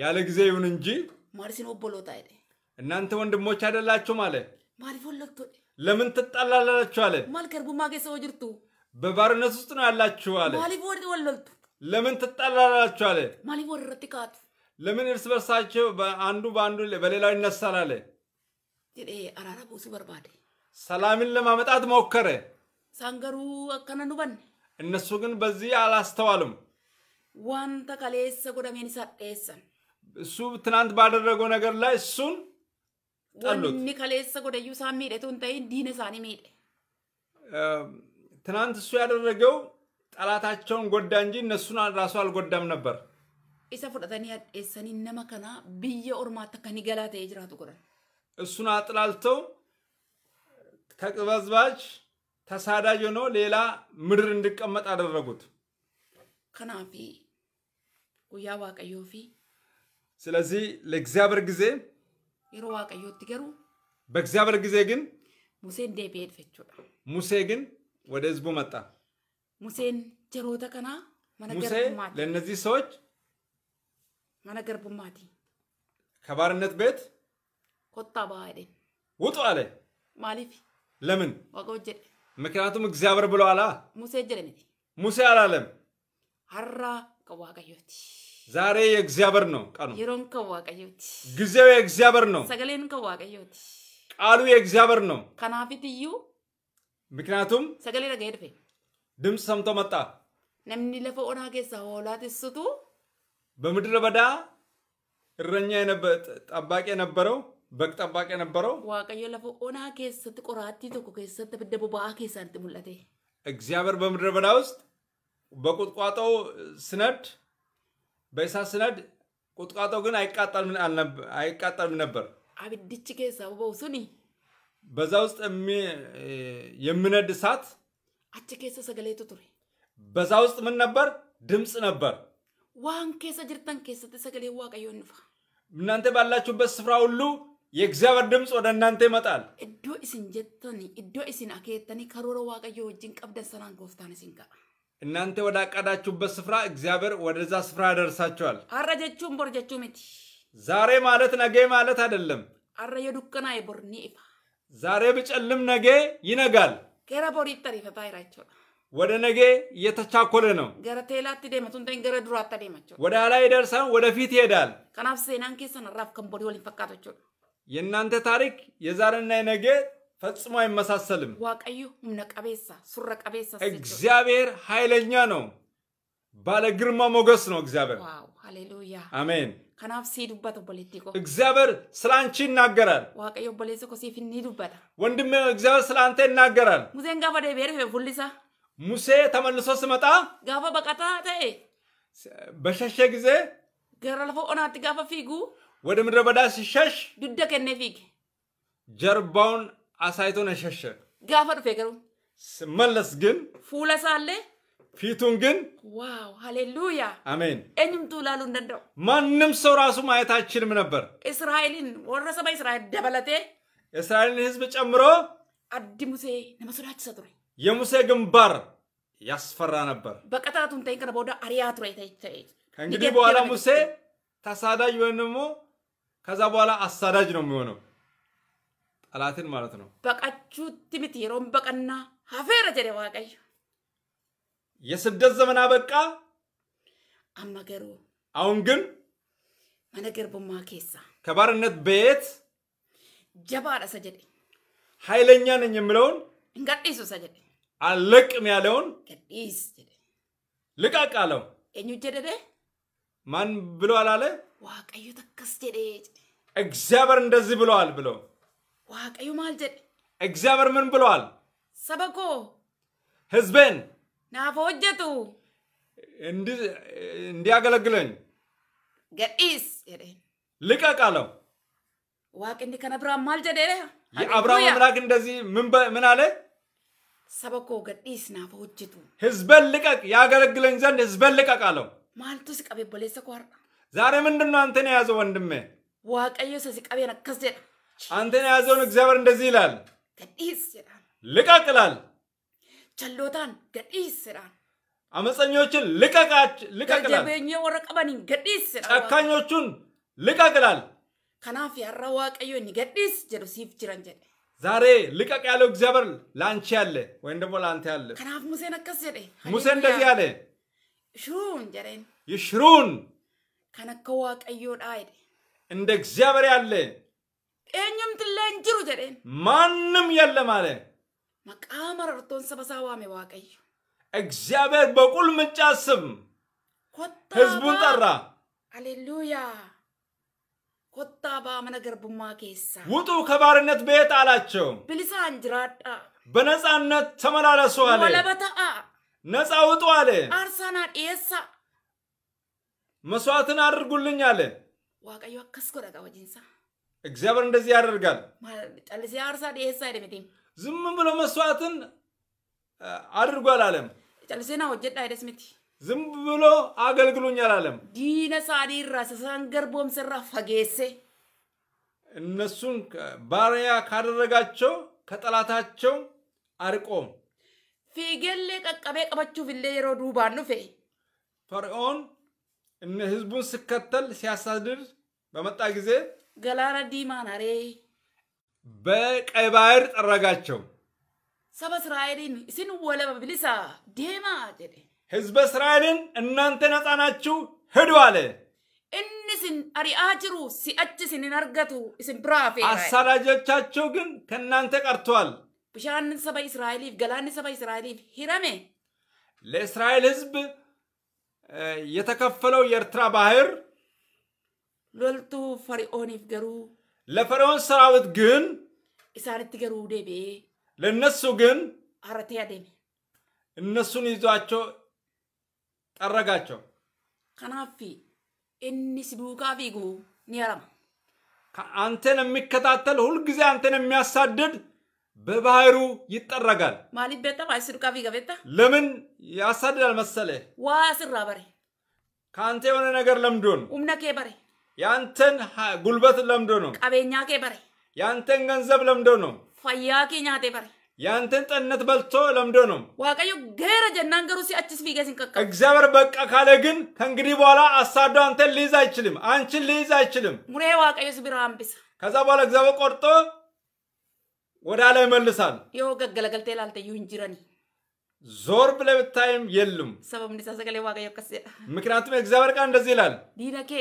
ያለ ጊዜ ይሁን እንጂ ማርሲን ኦቦሎታ ሄደ እናንተ ወንድሞች አይደላችሁ ማለ ማሪፍ ወለቶ ለምን ትጣላላችሁ አለ ማል ከርቡማ ሰው ጅርቱ በባርነት ውስጥ ነው ያላችሁ አለ። ማሊፍ ወር ወለልቱ ለምን ትጣላላችሁ አለ። ማሊፍ ወር ረቲካቱ ለምን እርስ በርሳቸው በአንዱ በአንዱ በሌላው ይነሳል አለ። ጀዴ አራራ ቡሱ በርባዴ ሰላምን ለማመጣት ሞከረ። ሳንገሩ አከነኑ በን እነሱ ግን በዚህ አላስተዋሉም። ዋንተ ከሌሰ ጎደሜን ሳደሰን እሱ ትናንት ባደረገው ነገር ላይ እሱን Wanni kaleessa godayyuu isaan miidhetu hin ta'in diina isaanii miidhe. Tinaንት እሱ ያደረገው ጠላታቸውን ጎዳ እንጂ እነሱን ራሱ አልጎዳም ነበር። isa fudhatanii hadheessanii nama kana biyya ormaatti akka ni galaata'ee jiraatu godhan. እሱን አጥላልተው ተቅበዝባዥ ተሳዳጅ ሆኖ ሌላ ምድር እንዲቀመጥ አደረጉት። ከናፊ ጉያ ዋቀዮፊ ስለዚህ ለእግዚአብሔር ጊዜ yeroo waaqayyootti garuu በእግዚአብሔር ጊዜ ግን ሙሴን deebi'ee dhufe jechuudha. ሙሴ ግን ወደ ህዝቡ መጣ። ሙሴን ጀሮota kanaa mana ሙሴ garbummaati. ለእነዚህ ሰዎች mana garbummaati. ከባርነት ቤት kottaa ba'aa jedheen ውጡ አለ። maaliif ለምን? waaqa hojjedhe ምክንያቱም እግዚአብሔር ብሎ አላ ሙሴ jedhe miti ሙሴ አላለም። har'aa kan waaqayyooti. ዛሬ የእግዚአብሔር ነው ቀኑ። የሮን ከዋቀዮት ጊዜው የእግዚአብሔር ነው። ሰገሌን ከዋቀዮት ቃሉ የእግዚአብሔር ነው። ከናፊት እዩ ምክንያቱም ሰገሌ ረገ ድምፅ ሰምቶ መጣ። ነምኒ ለፈ ኦዳ ኬሳ ሆላት እሱቱ በምድረ በዳ እረኛ ጠባቂ የነበረው በግ ጠባቂ የነበረው ዋቀዮ ለፈ ኦዳ ኬሰት ቆራቲ ቶኮ ኬሰት ብደቦ በአ ኬሳ ንት ሙለቴ እግዚአብሔር በምድረ በዳ ውስጥ በቁጥቋጦ ስነድ በእሳት ስነድ ቁጥቋጦው ግን አይቃጠልም ነበር። አብድች ኬሳ በውሱኒ በዛ ውስጥ የምነድ እሳት አች ኬሳ ሰገሌቱ ቱሪ በዛ ውስጥ ምን ነበር? ድምፅ ነበር። ዋን ኬሳ ጅርተን ኬሰት ሰገሌ ዋቀዮ ንፋ እናንተ ባላችሁበት ስፍራ ሁሉ የእግዚአብሔር ድምፅ ወደ እናንተ ይመጣል። እዶ እስን ጀተኒ እዶ እስን አኬተኒ ከሮሮ ዋቀዮ ወጅን ቀብደን ሰናን ጎፍታን ኢሲን እናንተ ወደ አቀዳችሁበት ስፍራ እግዚአብሔር ወደዛ ስፍራ ያደርሳችኋል። አረ ጀቹም ቦር ዛሬ ማለት ነገ ማለት አይደለም። አረየ ዱቅና የቦርኒ ይፋ ዛሬ ብጨልም ነገ ይነጋል። ገረ ቦር ይጠሪፈታ ይራቸው ወደ ነገ እየተቻኮለ ነው። ገረ ቴላት ደመቱን ተን ገረ ድሮ ደመቸው ወደ ኋላ ይደርሳል፣ ወደፊት ይሄዳል። ከናፍሴናን ኬሰን ራፍ ከምቦዲ ወሊን ፈቃቶቸው የእናንተ ታሪክ የዛሬና የነገ ፈጽሞ አይመሳሰልም። ዋቀዩ ሁምነ ቀቤሳ ሱረ ቀቤሳ እግዚአብሔር ኃይለኛ ነው፣ ባለ ግርማ ሞገስ ነው እግዚአብሔር። ሃሌሉያ አሜን። ከናፍ ሲዱበት ኦቦሌቲ ኮ እግዚአብሔር ስለ አንቺ ይናገራል። ዋቀዮ ኦቦሌሲ ኮ ሲፊ ኒዱበታ ወንድሜ እግዚአብሔር ስለ አንተ ይናገራል። ሙሴን ጋፈ ደቤሬ ፉሊሳ ሙሴ ተመልሶ ስመጣ ጋፈ በቀጣ ተኤ በሸሸ ጊዜ ገረ ኦናት ጋፈ ፊጉ ወደ ምድረ በዳ ሲሸሽ ዱደ ከኔ ፊግ ጀርባውን አሳይቶ ነሸሸ ጋፈ ዱፌ ገሩ ስመለስ ግን ፉለ ሳለ ፊቱን ግን ዋው ሃሌሉያ አሜን። እኝምቱ ቱላሉ እንደንደው ማንም ሰው ራሱ ማየት አይችልም ነበር። እስራኤልን ወረሰ በእስራኤል ደበለቴ እስራኤልን ህዝብ ጨምሮ አዲ ሙሴ ነመሶዳች ሰጥሩ የሙሴ ግንባር ያስፈራ ነበር። በቀጣቱን ተይ ከነ አሪያቱ ላይ ተይ ከእንግዲህ በኋላ ሙሴ ተሳዳጅ ወይም ደግሞ ከዛ በኋላ አሳዳጅ ነው የሚሆነው። ጠላትን ማለት ነው። በቀቹት ምት የሮም በቀና ሀፌረ ጀደ ዋቀዩ የስደት ዘመን አበቃ። አመ አሁን ግን መነ ገርቡማ ኬሳ ከባርነት ቤት ጀባዳ ሰጀደ ኃይለኛ ነኝ የምለውን እንጋዲሱ ሰጀደ አለቅም ያለውን ገዲስ ጀደ ልቃቅ አለው። ጀደደ ማን ብሎ አላለ ዋቀዩ ተከስ ጀደ እግዚአብሔር እንደዚህ ብለዋል ብሎ ዋቀዩ ማልጀድ እግዚአብሔር ምን ብሏል? ሰበኮ Saba ናፈወጀቱ Hizbeen. እንዲያገለግለኝ ገጢስ ልቀቅ አለው። ዋቅ እንዲ ብርሃን ማልጀድ ጀደ የአብርሃም አምላክ እንደዚህ ምን አለ? ሰበኮ ገጢስ ናፈ ህዝበን ልቀቅ፣ ያገለግለኝ ዘንድ ህዝበን ልቀቅ አለው። ማልቱ ሲቀቤ ቦሌሰ ኮር ዛሬ ምንድን ነው አንተን የያዘው ወንድሜ? ዋቀዮ ሰሲቀቤ ነከስ ጀዳ አንተን የያዘውን እግዚአብሔር እንደዚህ ይላል፣ ልቀቅ ይላል። ቸሎታን ገዲስ ይላል። አመፀኞችን ልቀቃች ልቀቅ ይላል። ወረቀበኒ ገዲስ ይላል። ጨካኞቹን ልቀቅ ይላል። ከናፍ ያራ ዋቀዮ ገዲስ ጀዱ ሲፍ ጅረን ጀደ ዛሬ ልቀቅ ያለው እግዚአብሔር ለአንቺ ያለ ወይም ደግሞ ለአንተ ያለ። ከናፍ ሙሴ ነከስ ጀደ ሙሴ እንደዚህ ያለ ሽሩን ጀደን ይሽሩን ከነከ ዋቀዮ ዳይደ እንደ እግዚአብሔር ያለ eenyumtu illee hin jiru jedheen. Maannum የለም አለ። Maqaa marartoon saba isaa waame Waaqayyo. እግዚአብሔር በቁልምጫ ስም ህዝቡን ጠራ። አሌሉያ ኮታ በአመነ ገርቡማ ኬሳ ውጡ ከባርነት ቤት አላቸው። ብልሳን ጅራዳ በነፃነት ተመላለሱ አለ። ወለበተአ ነፃ ውጡ አለ። አርሳና ዲየሳ መስዋዕትን አድርጉልኝ አለ። ዋቀዮ አከስ ጎዳጋ ወጂንሳ እግዚአብሔር እንደዚህ ያደርጋል። ዝም ብሎ መስዋዕትን አድርጎ አለም ጨልሴና ወጀዳ አይደስ ዝም ብሎ አገልግሎኝ አለም ዲነ ሳዲራ ሰሰንገርቦም ስራ ፈጌሴ እነሱን ባሪያ ካደረጋቸው ከጠላታቸው አርቆም ፊገሌ ቀቀቤ ቀበቹ ፊሌ የሮ ዱባኑ ፌ ፈርዖን ህዝቡን ስከተል ሲያሳድር በመጣ ጊዜ ገላና ዲማ ናሬ በቀይ ባህር ጠረጋቸው። ሰብ እስራኤልን እስን ወለበ ብልሳ ዴማ ጀደ ሕዝበ እስራኤልን እናንተ ነፃ ናችሁ ህዱ አለ። እንስን አሪአጅሩ ሲአች ስንን አርገቱ እስን ብራፌ አሳዳጆቻቸው ግን ከእናንተ ቀርተዋል። ብሻን ሰበ እስራኤል ገላን ሰበ እስራኤል ሂረሜ ለእስራኤል ህዝብ የተከፈለው የኤርትራ ባህር loltuu ፈርዖoniif garuu ለፈርዖን ሰራዊት ግን isaanitti garuu deebi'ee ለእነሱ ግን አረቴ አደሜ እነሱን ይዟቸው ጠረጋቸው። ከናፊ እኒስ ዱካ ፊጉ ኒ አንተን የሚከታተል ሁልጊዜ አንተን የሚያሳድድ በባህሩ ይጠረጋል። ማሊት ቤታ ባይስ ዱካ ለምን ያሳድዳል መሰለ ዋ በሬ ከአንተ የሆነ ነገር ለምዶን ኡምነኬ በሬ ያንተን ጉልበት ለምዶ ነው። ቀቤኛ ኬ በሬ ያንተን ገንዘብ ለምዶ ነው። ፈያ ኬ ኛቴ በሬ ያንተን ጠነት በልቶ ለምዶ ነው። ዋቀዩ ገረ ጀናን ገሩ ሲያችስ ፊገ ሲንቀቀ እግዚአብሔር በቃ ካለ ግን ከእንግዲህ በኋላ አሳዶ አንተን ሊይዝ አይችልም፣ አንቺን ሊይዝ አይችልም። ሙሬ ዋቀዩ ስቢራ አንብስ ከዛ በኋላ እግዚአብሔር ቆርጦ ወደ ላይ መልሳል። ዮ ገገለገልቴ ላልተ ይሁን ዞር ብለህ ብታይም የሉም። ሰበብ ንሳ ዋቀዩ ከስ ምክንያቱም የእግዚአብሔር ቃል እንደዚህ ይላል ዲነኬ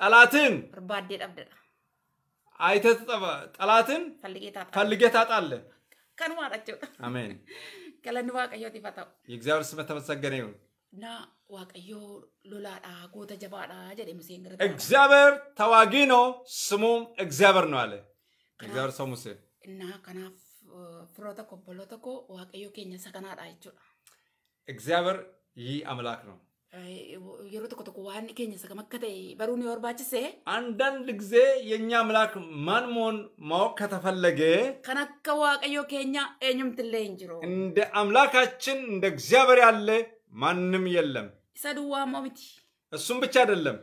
ጠላትን ርባዴ ጠብደዳ አይተህ ጠላትን ፈልጌ ታጣለህ። ከን ዋቀቸው አሜን ገለኒ ዋቀዮት ይፈታው የእግዚአብሔር ስም ተመሰገነ ይሁን እና ዋቀዮ ሎላዳ ጎተ ጀባዳ ጀደ ሙሴ ንግረ እግዚአብሔር ተዋጊ ነው ስሙም እግዚአብሔር ነው አለ እግዚአብሔር ሰው ሙሴ እና ከና ፍሮተ ኮቦሎተ ዋቀዮ ኬኛ ሰከናዳ ይቹ እግዚአብሔር ይህ አምላክ ነው yeroo tokko tokko waan keenya isa akka ta'e baruun yoo barbaachise. አንዳንድ ጊዜ የእኛ አምላክ ማን መሆን ማወቅ ከተፈለገ ከን አከ waaqayyoo keenya eenyumtillee hin jiru እንደ አምላካችን እንደ እግዚአብሔር ያለ ማንም የለም። isa duwwaa miti እሱም ብቻ አይደለም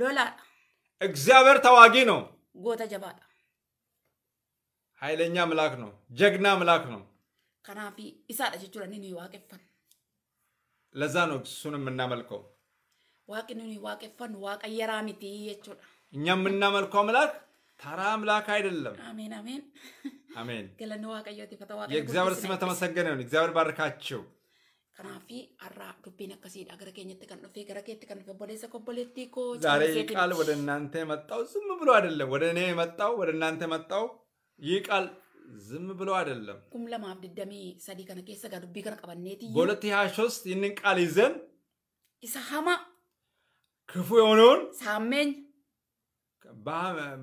ሎላadha እግዚአብሔር ተዋጊ ነው። ጎተ ጀባadha ኃይለኛ አምላክ ነው። ጀግና አምላክ ነው። kanaaf isaadha jechuudha inni waaqeffannaa ለዛ ነው እሱን የምናመልከው። waaqni nuyi ዋቀ waaqa yeraa miti እኛ የምናመልከው አምላክ ተራ አምላክ አይደለም። አሜን አሜን አሜን። ገለነ waaqayyooti fata waaqayyo የእግዚአብሔር ስም ተመሰገነ ይሁን። እግዚአብሔር ባርካቸው። ከናፊ አራ ዱቤን አከሲድ አገረ ኬኝት ከን ዱፌ ገረ ኬት ከን ቦሌሰ ኮቦሌቲ ኮ ዛሬ ይህ ቃል ወደ እናንተ የመጣው ዝም ብሎ አይደለም። ወደ እኔ የመጣው ወደ እናንተ የመጣው ይህ ቃል ዝም ብሎ አይደለም። ቁም ለማብ ድደሚ ሰዲ ከነ ኬሰ ጋ ዱቢ ከነ ቀበኔት በሁለት ሀያ ሶስት ይህንን ቃል ይዘን ኢሳ ሀማ ክፉ የሆነውን ሳሜኝ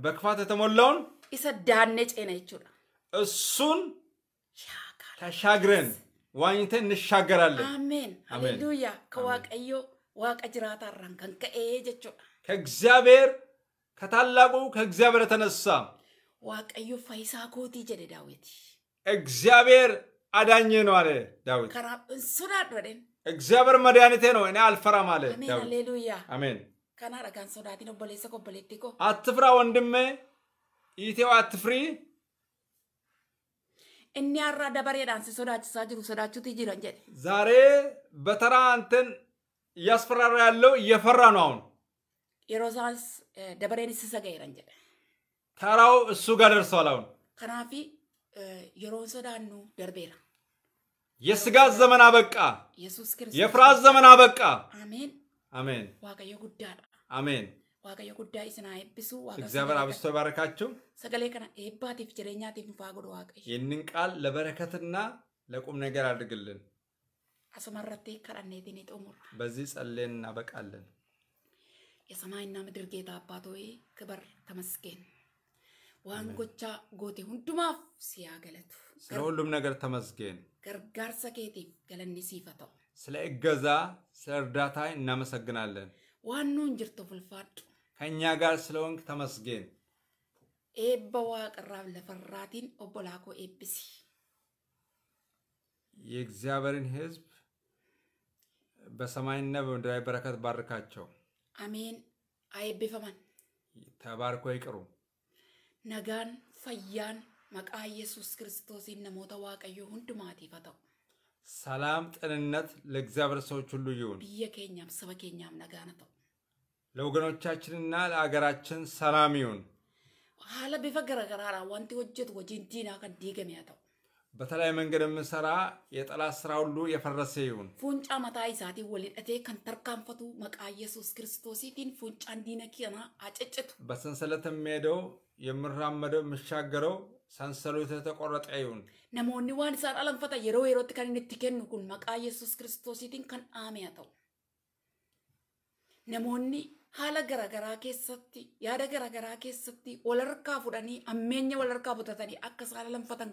በክፋት የተሞላውን ኢሰ ዳኔ ጬነ ይችላ እሱን ተሻግረን ዋኝተን እንሻገራለን። አሜን ሃሌሉያ። ከዋቀዮ ዋቀ ጅራታ ራን ከኤ ጀቹ ከእግዚአብሔር ከታላቁ ከእግዚአብሔር የተነሳ waaqayyo faayisaa kootii jedhe daawiti. እግዚአብሔር አዳኜ ነው አለ ዳዊት። sodaadhu እግዚአብሔር መድኃኒቴ ነው እኔ አልፈራም አለ አሜን። ዳዊት። ሃሌሉያ። አሜን። kana dhagaan sodaatiin obboleessa koo obboleetti koo. አትፍራ ወንድሜ ይቴው አትፍሪ። inni har'a dabareedhaan si sodaachisaa jiru sodaachuutu jiran jedhe. ዛሬ በተራ አንተን እያስፈራራ ያለው እየፈራ ነው አሁን። yeroo isaas dabareen si sagayeeran jedhe. ተራው እሱ ጋር ደርሷል። አሁን ከናፊ የሮን ሶዳኑ ደርቤራ የስጋት ዘመን አበቃ። ኢየሱስ ክርስቶስ የፍርሃት ዘመን አበቃ። አሜን አሜን። ዋጋ የጉዳ አሜን። ዋቀዮ ጉዳ ኢስና ኤብሱ እግዚአብሔር አብስቶ ይባረካችሁ። ሰገሌ ከና ኤባቲፍ ጅሬኛቲፍ ፋጉዱ ዋቀ ይህንን ቃል ለበረከትና ለቁም ነገር አድርግልን። አስመረቴ አሰመረቴ ዲኔ ጦሙር በዚህ ጸሌን እናበቃለን። የሰማይና ምድር ጌታ አባት ክብር ተመስገን። waan gochaa goote hundumaaf si haa galatu Sila ሁሉም ነገር ተመስገን። gargaarsa keetiif galanni siifa ta'u Sila eeggazaa sila irdaataa hin nama እናመሰግናለን። waan nuun jirtu fulfaadhu ከእኛ ጋር ስለሆንክ ተመስገን። ኤባ waaqarraaf lafarraatiin obbolaa koo eebbisi የእግዚአብሔርን ሕዝብ በሰማይና በምድራዊ በረከት ባርካቸው። አሜን። አይቤፈማን ተባርኮ ይቅሩ። Nagaan fayyaan maqaa Yesuus Kiristoosiin namoota Waaqayyoo hundumaatiif haa ta'u. ሰላም፣ ጤንነት ለእግዚአብሔር ሰዎች ሁሉ ይሁን። ብየ ኬኛም ሰበ ኬኛም ነጋነ ተው ለወገኖቻችንና ለአገራችን ሰላም ይሁን። ሀለ ቢፈ ዋንቲ ወጀት ወጂንቲና ከን ዲገሚያ በተለያየ መንገድ የምሰራ የጠላት ስራ ሁሉ የፈረሰ ይሁን። ፉንጫ መታ ይዛቲ ወልደቴ ከን መቃ ኢየሱስ ክርስቶስ ፉንጫ እንዲነኪና አጨጭቱ በሰንሰለት የሚሄደው የምራመደው የምሻገረው ሰንሰለት የተቆረጠ ይሁን። ነሞኒ ዋን ሳን አለንፈተ የሮ የሮት ከን እንድት ኩን መቃ ኢየሱስ ክርስቶስቲን ከን አሜያ ተው ነሞኒ ሀለ ገረገራ ኬሰቲ ያደ ገረገራ ኬሰቲ ወለርካ ፉዳኒ አሜኛ ወለርካ ቡተተኒ አከ ሳን አለንፈተን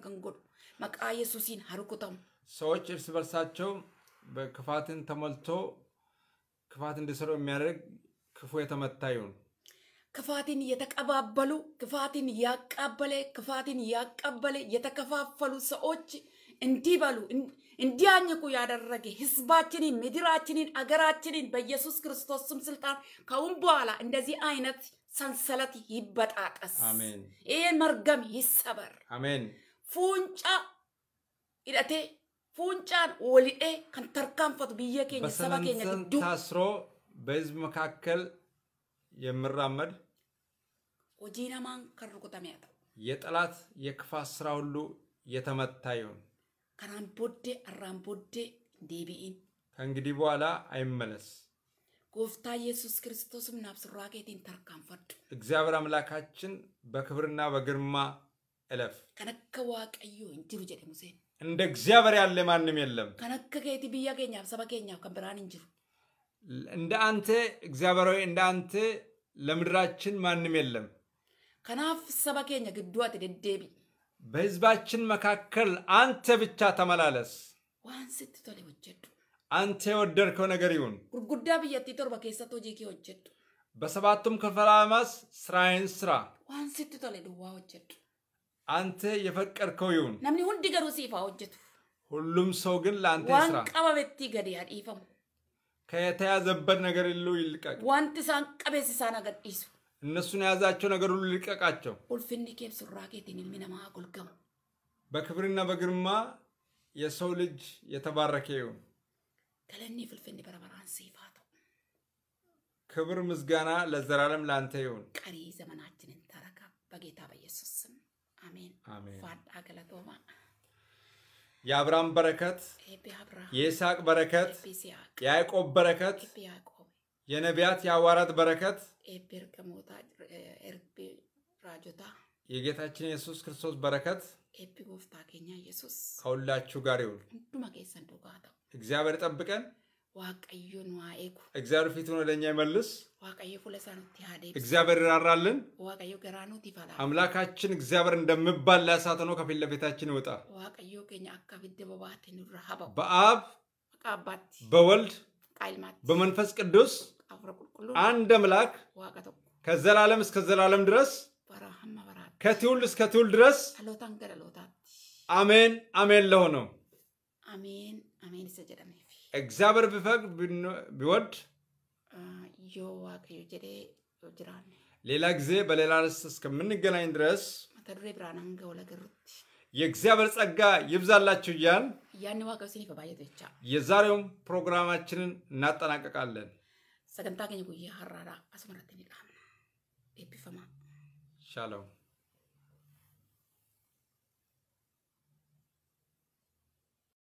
መቃ ኢየሱስን ሀርኩተም ሰዎች እርስ በርሳቸው በክፋትን ተሞልቶ ክፋት እንዲሰሩ የሚያደርግ ክፉ የተመታ ክፋትን የተቀባበሉ ክፋትን ያቀበለ ክፋትን ያቀበለ የተከፋፈሉ ሰዎች እንዲበሉ እንዲያኝቁ ያደረገ ህዝባችንን፣ ምድራችንን፣ አገራችንን በኢየሱስ ክርስቶስ ስም ስልጣን ከአሁን በኋላ እንደዚህ አይነት ሰንሰለት ይበጣጠስ። ይህን መርገም ይሰበር። ፉንጫ ሂደቴ ፉንጫን ወልኤ ከንተርካንፈቱ ብዬ ኬኛ ሰባ ኬኛ ታስሮ በህዝብ መካከል የምራመድ hojii namaan kan rukutame haa ta'u. የጠላት የክፋት ስራ ሁሉ የተመታ ይሁን። ከራን ቦዴ አራን ቦዴ ዴቢኢን ከእንግዲህ በኋላ አይመለስ። ጎፍታ ኢየሱስ ክርስቶስም ናብስራ ተርካን ተርካንፈዱ እግዚአብሔር አምላካችን በክብርና በግርማ እለፍ። ከነከ ዋቀዮ እንጅሩ ጀደ ሙሴን እንደ እግዚአብሔር ያለ ማንም የለም። ከነከ ጌቲ ብያ ኬኛፍ ሰባ ኬኛፍ ከን እንጅሩ እንደ አንተ እግዚአብሔር እግዚአብሔራዊ እንደ አንተ ለምድራችን ማንም የለም። ከናፍ ሰባ ኬኛ ግዱዋት ደደቢ በህዝባችን መካከል አንተ ብቻ ተመላለስ። ዋን ስትቶሌ ወጀዱ አንተ የወደድከው ነገር ይሁን። ጉርጉዳ ብያቲ ቶርባ ኬሰቶ ጂኬ ወጀዱ በሰባቱም ክፍለ ዓመት ስራዬን ስራ። ዋን ስትቶሌ ድዋ ወጀዱ አንተ የፈቀድከው ይሁን። ነምኒ ሁንዲ ገሩ ሲፋ ወጀቱ ሁሉም ሰው ግን ለአንተ ይስራ። ዋን ቀበቤቲ ገዲያ ዲፈሙ ከተያዘበት ነገር ሁሉ ይልቀቅ። ዋንቲ ሳን ቀቤሲሳ ነገር ይሱ እነሱን የያዛቸው ነገር ሁሉ ልቀቃቸው። ኡልፍኒ ኬብ ሱራኬቲን ኢልሚ ጎልገሙ በክብርና በግርማ የሰው ልጅ የተባረከ ይሁን። ከለኒ ፍልፍኒ በረበራን ሲፋቱ ክብር ምስጋና ለዘላለም ለአንተ ይሁን። ቀሪ ዘመናችንን ተረካ በጌታ በኢየሱስ ስም አሜን። አሜን። ፋዳ የአብርሃም በረከት፣ የይስሐቅ በረከት፣ የያዕቆብ በረከት የነቢያት የአዋራት በረከት የጌታችን የሱስ ክርስቶስ በረከት ከሁላችሁ ጋር ይሁን። እግዚአብሔር ጠብቀን። ዋቀዩን ዋኤኩ እግዚአብሔር ፊቱን ወደ እኛ ይመልስ። እግዚአብሔር ይራራልን። አምላካችን እግዚአብሔር እንደምባል ለእሳት ነው ከፊት ለፊታችን ይወጣ በአብ በወልድ በመንፈስ ቅዱስ አንድ አምላክ ከዘላለም እስከ ዘላለም ድረስ ከትውልድ እስከ ትውልድ ድረስ አሜን አሜን ለሆነው እግዚአብሔር ቢፈቅድ ቢወድ ሌላ ጊዜ በሌላ ርስ እስከምንገናኝ ድረስ የእግዚአብሔር ጸጋ ይብዛላችሁ እያን የዛሬውን ፕሮግራማችንን እናጠናቀቃለን። sagantaa keenya guyyaa har'aadhaa asumarratti ni dhaabna. Eebbifamaa. Shalom.